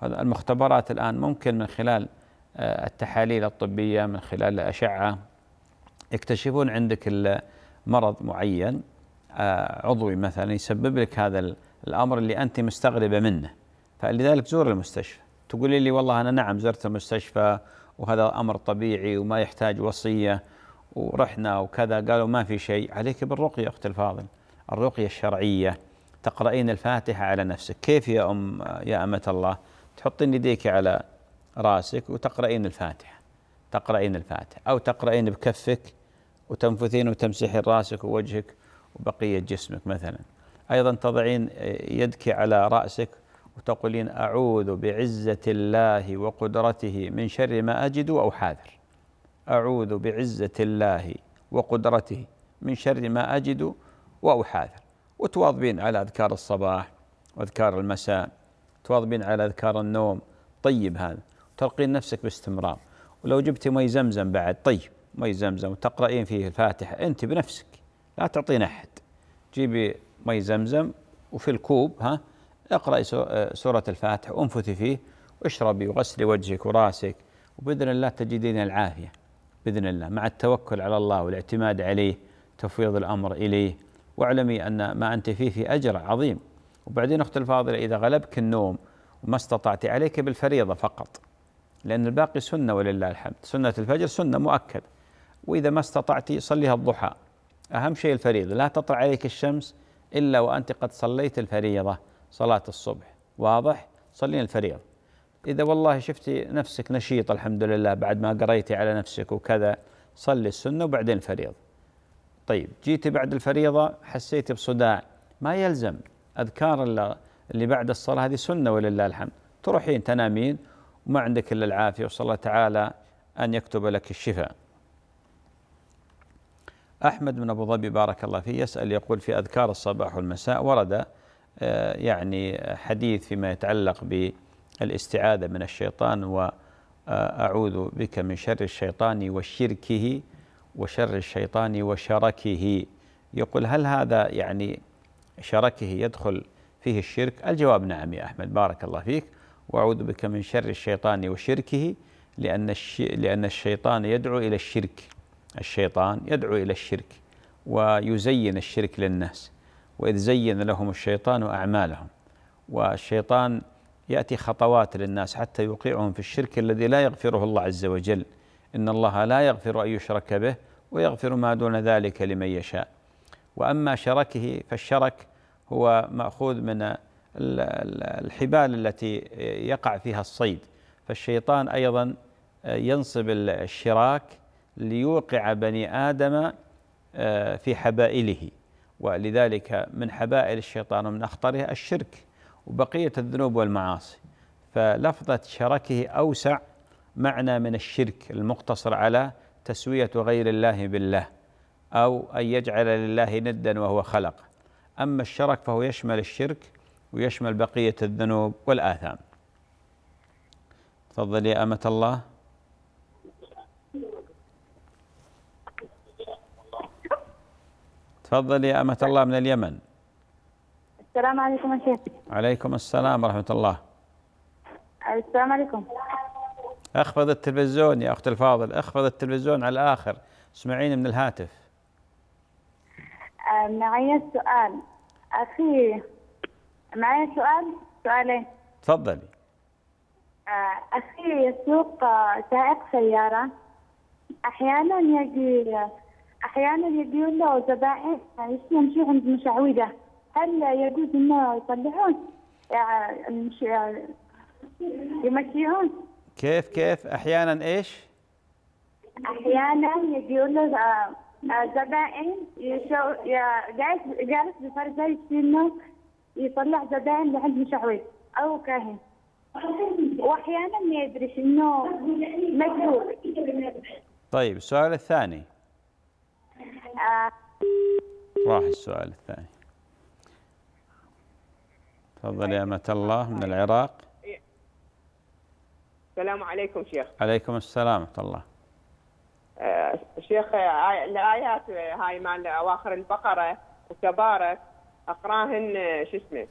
المختبرات الآن ممكن من خلال آه، التحاليل الطبية من خلال الأشعة يكتشفون عندك مرض معين آه، عضوي مثلا يسبب لك هذا الامر اللي انت مستغربه منه فلذلك زور المستشفى تقولي لي والله انا نعم زرت المستشفى وهذا امر طبيعي وما يحتاج وصيه ورحنا وكذا قالوا ما في شيء عليك بالرقيه اخت الفاضل الرقيه الشرعيه تقرأين الفاتحة على نفسك كيف يا أم يا أمة الله تحطين يديك على راسك وتقرأين الفاتحة تقرأين الفاتحة أو تقرأين بكفك وتنفثين وتمسحين راسك ووجهك وبقية جسمك مثلا أيضا تضعين يدك على رأسك وتقولين أعوذ بعزة الله وقدرته من شر ما أجد أو حاذر أعوذ بعزة الله وقدرته من شر ما أجد وأحاذر وتواظبين على أذكار الصباح وأذكار المساء تواظبين على أذكار النوم طيب هذا ترقين نفسك باستمرار ولو جبتي مي زمزم بعد طيب مي زمزم وتقرأين فيه الفاتحة أنت بنفسك لا تعطينا أحد جيبي مي زمزم وفي الكوب ها اقرأي آه، سورة الفاتحة وانفثي فيه واشربي وغسلي وجهك وراسك وبإذن الله تجدين العافية بإذن الله مع التوكل على الله والاعتماد عليه تفويض الأمر إليه واعلمي أن ما أنت فيه في أجر عظيم وبعدين أخت الفاضلة إذا غلبك النوم وما استطعت عليك بالفريضة فقط لأن الباقي سنة ولله الحمد سنة الفجر سنة مؤكد وإذا ما استطعت صليها الضحى أهم شيء الفريضة لا تطلع عليك الشمس إلا وأنت قد صليت الفريضة صلاة الصبح واضح صلين الفريضة إذا والله شفتي نفسك نشيط الحمد لله بعد ما قريتي على نفسك وكذا صلي السنة وبعدين الفريضة طيب جيتي بعد الفريضة حسيتي بصداع ما يلزم أذكار اللي بعد الصلاة هذه سنة ولله الحمد تروحين تنامين وما عندك إلا العافية وصلى تعالى أن يكتب لك الشفاء أحمد من أبو ظبي بارك الله فيه يسأل يقول في أذكار الصباح والمساء ورد آه، يعني حديث فيما يتعلق بالاستعاذة من الشيطان وأعوذ آه، بك من شر الشيطان وشركه وشر الشيطان وشركه يقول هل هذا يعني شركه يدخل فيه الشرك الجواب نعم يا أحمد بارك الله فيك وأعوذ بك من شر الشيطان وشركه لأن, الشي لأن الشيطان يدعو إلى الشرك الشيطان يدعو إلى الشرك ويزين الشرك للناس وإذ زين لهم الشيطان أعمالهم والشيطان يأتي خطوات للناس حتى يوقعهم في الشرك الذي لا يغفره الله عز وجل إن الله لا يغفر أن يشرك به ويغفر ما دون ذلك لمن يشاء وأما شركه فالشرك هو مأخوذ من الحبال التي يقع فيها الصيد فالشيطان أيضا ينصب الشراك ليوقع بني آدم آه، في حبائله ولذلك من حبائل الشيطان ومن أخطرها الشرك وبقية الذنوب والمعاصي فلفظة شركه أوسع معنى من الشرك المقتصر على تسوية غير الله بالله أو أن يجعل لله ندا وهو خلق أما الشرك فهو يشمل الشرك ويشمل بقية الذنوب والآثام تفضل يا أمة الله تفضلي يا أمة الله من اليمن السلام عليكم يا شيخ عليكم السلام ورحمة الله السلام عليكم اخفض التلفزيون يا أخت الفاضل اخفض التلفزيون على الآخر اسمعيني من الهاتف آه، معي سؤال أخي معي سؤال سؤالين تفضلي آه، أخي يسوق آه، سائق سيارة أحيانا يجي أحيانا يقول له زبائن يشترون شيء عند مشعوذة هل يجوز إنه يطلعون يعني يمشيهم كيف كيف أحيانا إيش؟ أحيانا يقول له زبائن جالس جالس بفرزة انه يطلع زبائن لعند مشعوذ أو كاهن واحيانا ما يدري انه مجهول طيب السؤال الثاني راح السؤال الثاني تفضل يا أمة الله من العراق السلام عليكم شيخ عليكم السلام ورحمة الله شيخ الآيات هاي مال أواخر البقرة وتبارك أقراهن شو اسمه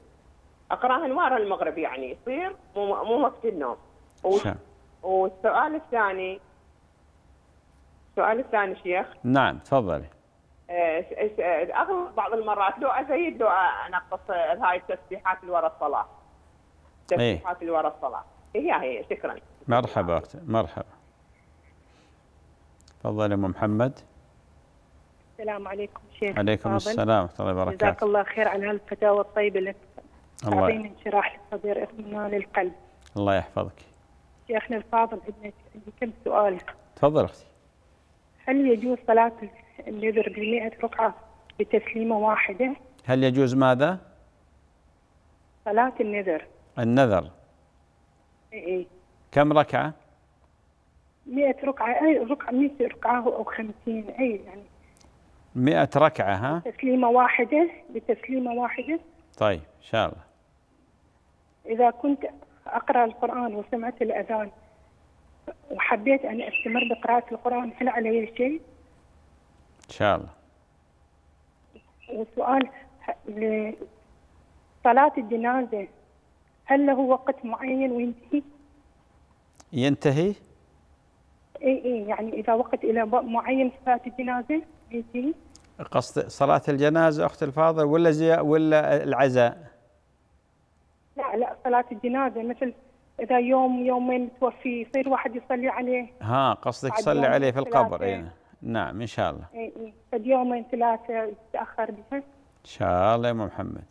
أقراهن ورا المغرب يعني يصير مو وقت النوم والسؤال الثاني السؤال الثاني شيخ نعم تفضلي آه، آه، اغلب بعض المرات لو ازيد لو انقص آه، هاي التسبيحات اللي ورا الصلاه إيه. التسبيحات اللي ورا الصلاه هي إيه، هي شكرا مرحبا اختي مرحبا تفضلي ام محمد السلام عليكم شيخ عليكم فاضل. السلام ورحمه الله وبركاته جزاك الله خير على هالفتاوى الطيبه لك الله يعطيني انشراح للصدر اطمئنان للقلب الله يحفظك شيخنا الفاضل عندي كم سؤال تفضل اختي هل يجوز صلاة البدر بمئة ركعة بتسليمة واحدة؟ هل يجوز ماذا؟ صلاة النذر النذر إيه، إيه. اي كم ركعة؟ 100 ركعة أي ركعة 100 ركعة أو 50 أي يعني 100 ركعة ها؟ تسليمة واحدة بتسليمة واحدة طيب إن شاء الله إذا كنت أقرأ القرآن وسمعت الأذان وحبيت أن أستمر بقراءة القرآن هل علي شيء؟ إن شاء الله وسؤال صلاة الجنازة هل له وقت معين وينتهي؟ ينتهي؟ اي اي يعني اذا وقت الى معين صلاه الجنازه ينتهي؟ قصد صلاه الجنازه اخت الفاضل ولا زي ولا العزاء؟ لا لا صلاه الجنازه مثل اذا يوم يومين توفي يصير واحد يصلي عليه ها قصدك يصلي عليه في القبر اي نعم ان شاء الله اي اي قد يومين ثلاثه يتاخر بها ان شاء الله يا ام محمد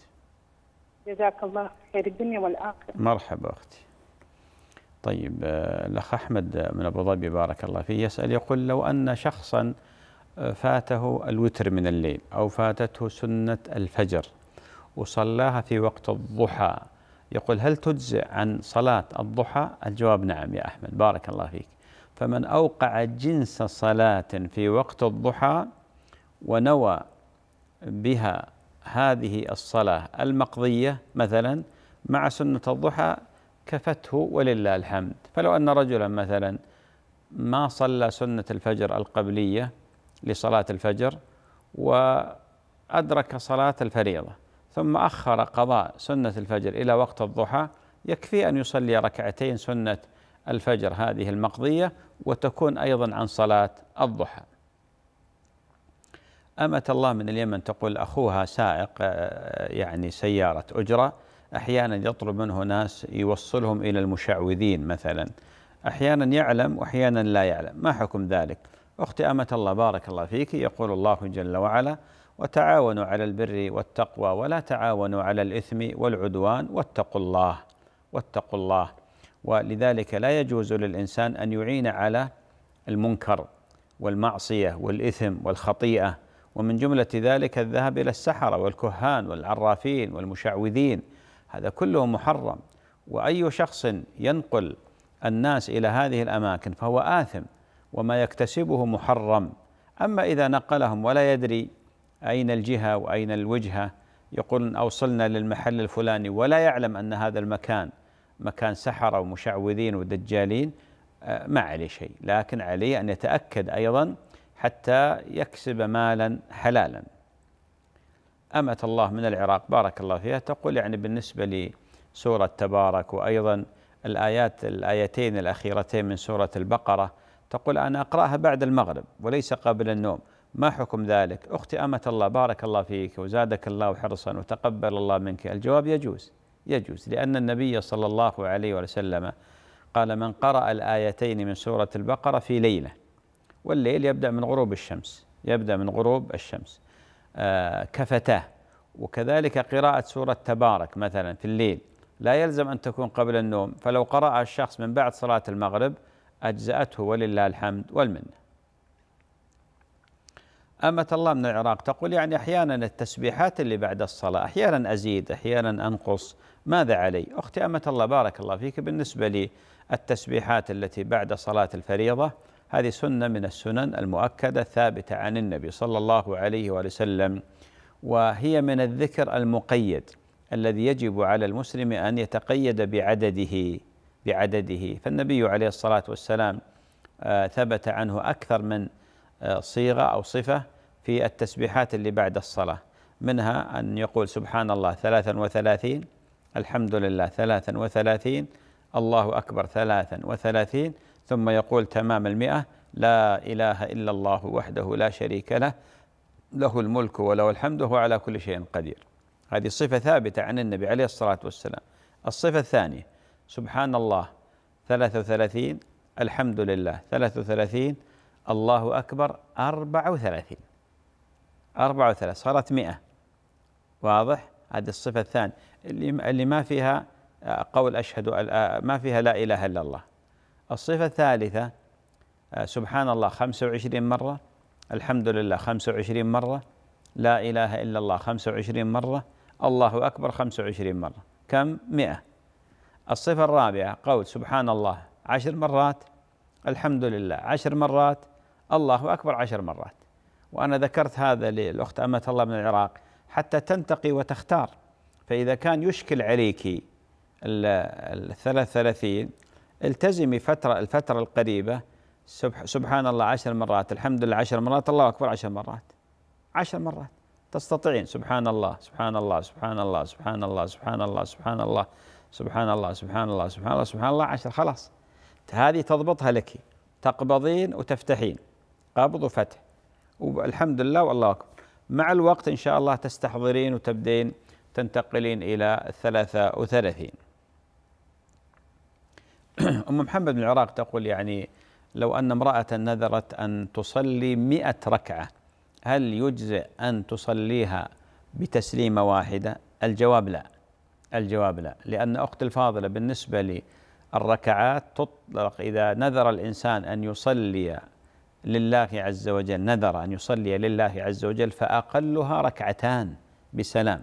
جزاك الله خير الدنيا والاخره مرحبا اختي طيب آه، الاخ احمد من ابو ظبي بارك الله فيه يسال يقول لو ان شخصا آه، فاته الوتر من الليل او فاتته سنه الفجر وصلاها في وقت الضحى يقول هل تجزئ عن صلاة الضحى الجواب نعم يا أحمد بارك الله فيك فمن أوقع جنس صلاة في وقت الضحى ونوى بها هذه الصلاة المقضية مثلا مع سنة الضحى كفته ولله الحمد فلو أن رجلا مثلا ما صلى سنة الفجر القبلية لصلاة الفجر وأدرك صلاة الفريضة ثم أخر قضاء سنة الفجر إلى وقت الضحى يكفي أن يصلي ركعتين سنة الفجر هذه المقضية وتكون أيضا عن صلاة الضحى أمة الله من اليمن تقول أخوها سائق آه، يعني سيارة أجرة أحيانا يطلب منه ناس يوصلهم إلى المشعوذين مثلا أحيانا يعلم وأحيانا لا يعلم ما حكم ذلك أختي أمة الله بارك الله فيك يقول الله جل وعلا وتعاونوا على البر والتقوى ولا تعاونوا على الإثم والعدوان واتقوا الله واتقوا الله ولذلك لا يجوز للإنسان أن يعين على المنكر والمعصية والإثم والخطيئة ومن جملة ذلك الذهاب إلى السحرة والكهان والعرافين والمشعوذين هذا كله محرم وأي شخص ينقل الناس إلى هذه الأماكن فهو آثم وما يكتسبه محرم أما إذا نقلهم ولا يدري أين الجهة وأين الوجهة يقول أوصلنا للمحل الفلاني ولا يعلم أن هذا المكان مكان سحرة ومشعوذين ودجالين آه، ما عليه شيء لكن عليه أن يتأكد أيضا حتى يكسب مالا حلالا أمة الله من العراق بارك الله فيها تقول يعني بالنسبة لسورة تبارك وأيضا الآيات الآيتين الأخيرتين من سورة البقرة تقول أنا أقرأها بعد المغرب وليس قبل النوم ما حكم ذلك أختي أمة الله بارك الله فيك وزادك الله حرصا وتقبل الله منك الجواب يجوز يجوز لأن النبي صلى الله عليه وسلم قال من قرأ الآيتين من سورة البقرة في ليلة والليل يبدأ من غروب الشمس يبدأ من غروب الشمس آه، كفتاه وكذلك قراءة سورة تبارك مثلا في الليل لا يلزم أن تكون قبل النوم فلو قرأ الشخص من بعد صلاة المغرب أجزأته ولله الحمد والمنه أمة الله من العراق تقول يعني أحيانا التسبيحات اللي بعد الصلاة أحيانا أزيد أحيانا أنقص ماذا علي أختي أمة الله بارك الله فيك بالنسبة لي التسبيحات التي بعد صلاة الفريضة هذه سنة من السنن المؤكدة الثابتة عن النبي صلى الله عليه وسلم وهي من الذكر المقيد الذي يجب على المسلم أن يتقيد بعدده بعدده فالنبي عليه الصلاة والسلام آه، ثبت عنه أكثر من آه، صيغة أو صفة في التسبيحات اللي بعد الصلاة منها أن يقول سبحان الله ثلاثا وثلاثين الحمد لله ثلاثا وثلاثين الله أكبر ثلاثا وثلاثين ثم يقول تمام المئة لا إله إلا الله وحده لا شريك له له الملك وله الحمد وهو على كل شيء قدير هذه صفة ثابتة عن النبي عليه الصلاة والسلام الصفة الثانية سبحان الله 33 الحمد لله 33 الله أكبر أربعة وثلاثين أربعة وثلاث صارت مئة واضح هذه الصفة الثانية اللي اللي ما فيها آه، قول أشهد آه، ما فيها لا إله إلا الله الصفة الثالثة آه، سبحان الله خمسة وعشرين مرة الحمد لله خمسة وعشرين مرة لا إله إلا الله خمسة وعشرين مرة الله أكبر خمسة وعشرين مرة كم مئة الصفة الرابعة قول سبحان الله عشر مرات الحمد لله عشر مرات الله أكبر عشر مرات وأنا ذكرت هذا للأخت أمة الله من العراق حتى تنتقي وتختار فإذا كان يشكل عليك الثلاث ثلاثين التزمي فترة الفترة القريبة سبحان الله عشر مرات الحمد لله عشر مرات الله أكبر عشر مرات عشر مرات تستطيعين سبحان الله سبحان الله سبحان الله سبحان الله سبحان الله سبحان الله سبحان الله سبحان الله سبحان الله سبحان الله عشر خلاص هذه تضبطها لك تقبضين وتفتحين قبض وفتح والحمد لله والله أكبر مع الوقت إن شاء الله تستحضرين وتبدين تنتقلين إلى الثلاثة وثلاثين أم محمد من العراق تقول يعني لو أن امرأة نذرت أن تصلي مئة ركعة هل يجزئ أن تصليها بتسليمة واحدة الجواب لا الجواب لا لأن أخت الفاضلة بالنسبة للركعات تطلق إذا نذر الإنسان أن يصلي لله عز وجل نذر أن يصلي لله عز وجل فأقلها ركعتان بسلام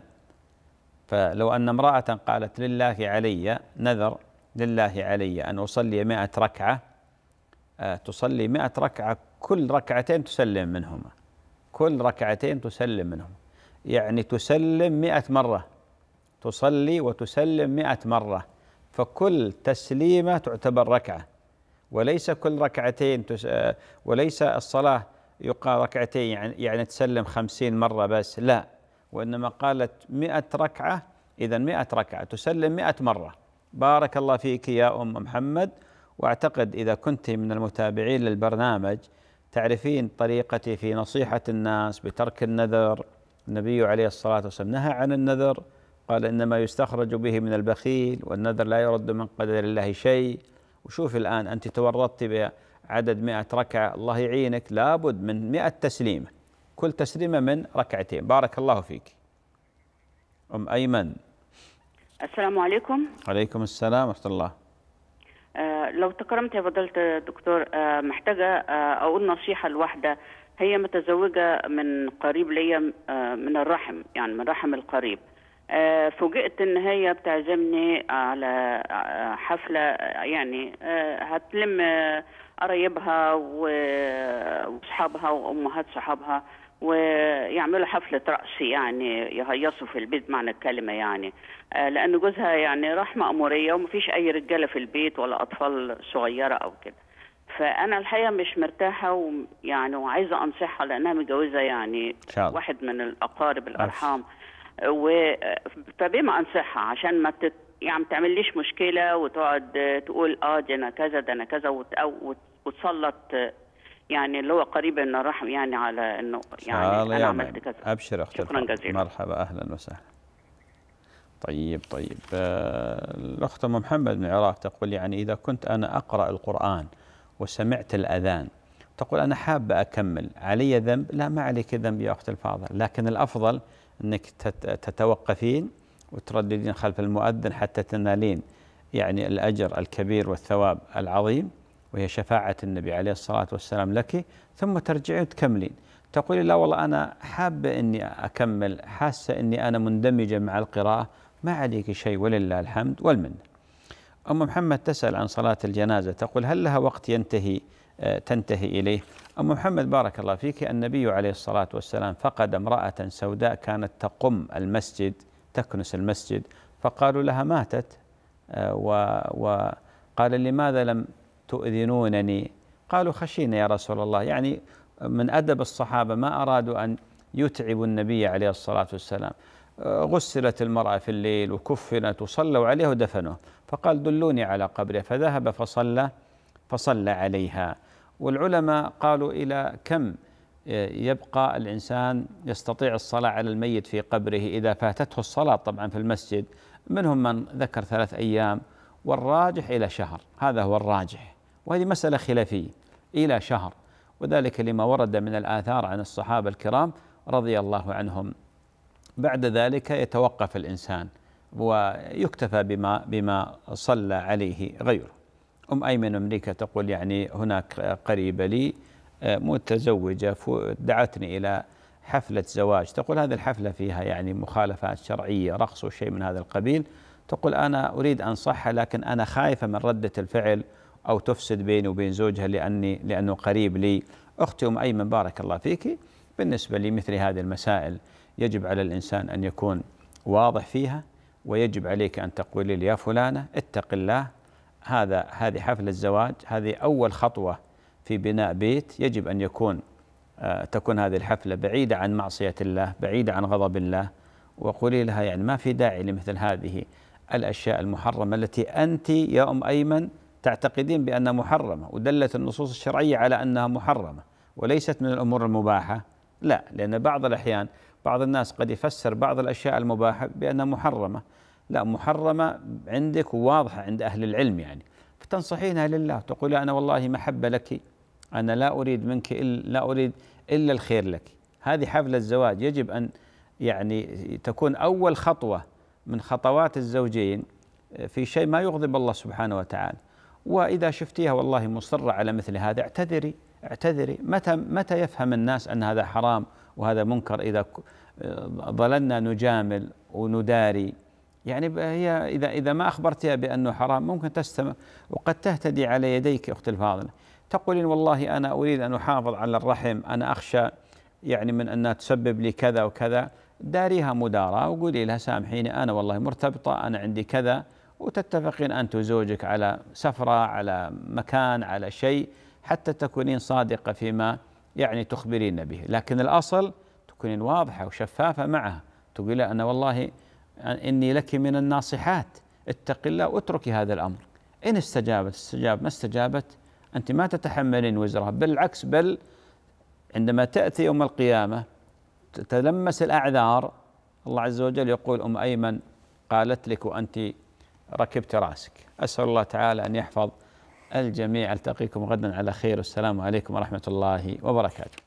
فلو أن امرأة قالت لله علي نذر لله علي أن أصلي مائة ركعة آه، تصلي مائة ركعة كل ركعتين تسلم منهما كل ركعتين تسلم منهما يعني تسلم مائة مرة تصلي وتسلم مائة مرة فكل تسليمة تعتبر ركعة وليس كل ركعتين آه، وليس الصلاة يقال ركعتين يعني, يعني تسلم خمسين مرة بس لا وإنما قالت مئة ركعة إذا مئة ركعة تسلم مئة مرة بارك الله فيك يا أم محمد وأعتقد إذا كنت من المتابعين للبرنامج تعرفين طريقتي في نصيحة الناس بترك النذر النبي عليه الصلاة والسلام نهى عن النذر قال إنما يستخرج به من البخيل والنذر لا يرد من قدر الله شيء وشوف الآن أنت تورطت بعدد 100 ركعة الله يعينك لابد من 100 تسليمة كل تسليمة من ركعتين بارك الله فيك أم أيمن السلام عليكم عليكم السلام ورحمة الله آه، لو تكرمت يا فضلت الدكتور آه، محتاجة آه، أقول نصيحة لواحدة هي متزوجة من قريب ليا من الرحم يعني من رحم القريب آه، فوجئت ان هي بتعزمني على آه، حفله يعني آه، هتلم قرايبها واصحابها وامهات صحابها ويعملوا حفله رقص يعني يهيصوا في البيت معنى الكلمه يعني لان جوزها يعني راح مأموريه ومفيش اي رجاله في البيت ولا اطفال صغيره او كده فانا الحقيقه مش مرتاحه ويعني وعايزه انصحها لانها متجوزه يعني شاء الله. واحد من الاقارب الارحام ألف. و فبما انصحها عشان ما تت... يعني ما تعمليش مشكله وتقعد تقول اه دي انا كذا ده انا كذا وت... وتسلط يعني اللي هو قريب من الرحم يعني على انه يعني آه، انا عملت كذا ابشر اختي شكرا جزيلا مرحبا اهلا وسهلا طيب طيب آه، الأخت أم محمد من العراق تقول يعني إذا كنت أنا أقرأ القرآن وسمعت الأذان تقول أنا حابة أكمل علي ذنب لا ما عليك ذنب يا أخت الفاضل لكن الأفضل أنك تتوقفين وترددين خلف المؤذن حتى تنالين يعني الأجر الكبير والثواب العظيم وهي شفاعة النبي عليه الصلاة والسلام لك ثم ترجعين وتكملين تقولي لا والله أنا حابة أني أكمل حاسة أني أنا مندمجة مع القراءة ما عليك شيء ولله الحمد والمنة أم محمد تسأل عن صلاة الجنازة تقول هل لها وقت ينتهي آه، تنتهي إليه أم محمد بارك الله فيك النبي عليه الصلاة والسلام فقد امرأة سوداء كانت تقم المسجد تكنس المسجد فقالوا لها ماتت آه، وقال لماذا لم تؤذنونني قالوا خشينا يا رسول الله يعني من أدب الصحابة ما أرادوا أن يتعبوا النبي عليه الصلاة والسلام آه، غسلت المرأة في الليل وكفنت وصلوا عليه ودفنوه فقال دلوني على قبره فذهب فصلى فصلى عليها والعلماء قالوا إلى كم يبقى الإنسان يستطيع الصلاة على الميت في قبره إذا فاتته الصلاة طبعا في المسجد منهم من ذكر ثلاث أيام والراجح إلى شهر هذا هو الراجح وهذه مسألة خلافية إلى شهر وذلك لما ورد من الآثار عن الصحابة الكرام رضي الله عنهم بعد ذلك يتوقف الإنسان ويكتفى بما بما صلى عليه غيره أم أيمن أمريكا تقول يعني هناك قريبة لي آه، متزوجة دعتني إلى حفلة زواج تقول هذه الحفلة فيها يعني مخالفات شرعية رقص وشيء من هذا القبيل تقول أنا أريد أنصحها لكن أنا خايفة من ردة الفعل أو تفسد بيني وبين زوجها لأني لأنه قريب لي أختي أم أيمن بارك الله فيك بالنسبة لمثل هذه المسائل يجب على الإنسان أن يكون واضح فيها ويجب عليك أن تقولي لي يا فلانة اتق الله هذا هذه حفل الزواج هذه أول خطوة في بناء بيت يجب أن يكون آه، تكون هذه الحفلة بعيدة عن معصية الله بعيدة عن غضب الله وقولي لها يعني ما في داعي لمثل هذه الأشياء المحرمة التي أنت يا أم أيمن تعتقدين بأنها محرمة ودلت النصوص الشرعية على أنها محرمة وليست من الأمور المباحة لا لأن بعض الأحيان بعض الناس قد يفسر بعض الأشياء المباحة بأنها محرمة لا محرمة عندك وواضحة عند أهل العلم يعني فتنصحينها لله تقول أنا والله محبة لك أنا لا أريد منك إلا لا أريد إلا الخير لك هذه حفلة الزواج يجب أن يعني تكون أول خطوة من خطوات الزوجين في شيء ما يغضب الله سبحانه وتعالى وإذا شفتيها والله مصرة على مثل هذا اعتذري اعتذري متى متى يفهم الناس أن هذا حرام وهذا منكر إذا ظللنا نجامل ونداري يعني هي إذا إذا ما أخبرتها بأنه حرام ممكن تستمع وقد تهتدي على يديك أختي الفاضلة تقولين والله أنا أريد أن أحافظ على الرحم أنا أخشى يعني من أنها تسبب لي كذا وكذا داريها مداراة وقولي لها سامحيني أنا والله مرتبطة أنا عندي كذا وتتفقين أنت وزوجك على سفرة على مكان على شيء حتى تكونين صادقة فيما يعني تخبرين به لكن الأصل تكونين واضحة وشفافة معها تقول أنا والله إني لك من الناصحات اتق الله واتركي هذا الأمر إن استجابت استجاب ما استجابت أنت ما تتحملين وزرها بالعكس بل عندما تأتي يوم القيامة تتلمس الأعذار الله عز وجل يقول أم أيمن قالت لك وأنت ركبت راسك أسأل الله تعالى أن يحفظ الجميع ألتقيكم غدا على خير والسلام عليكم ورحمة الله وبركاته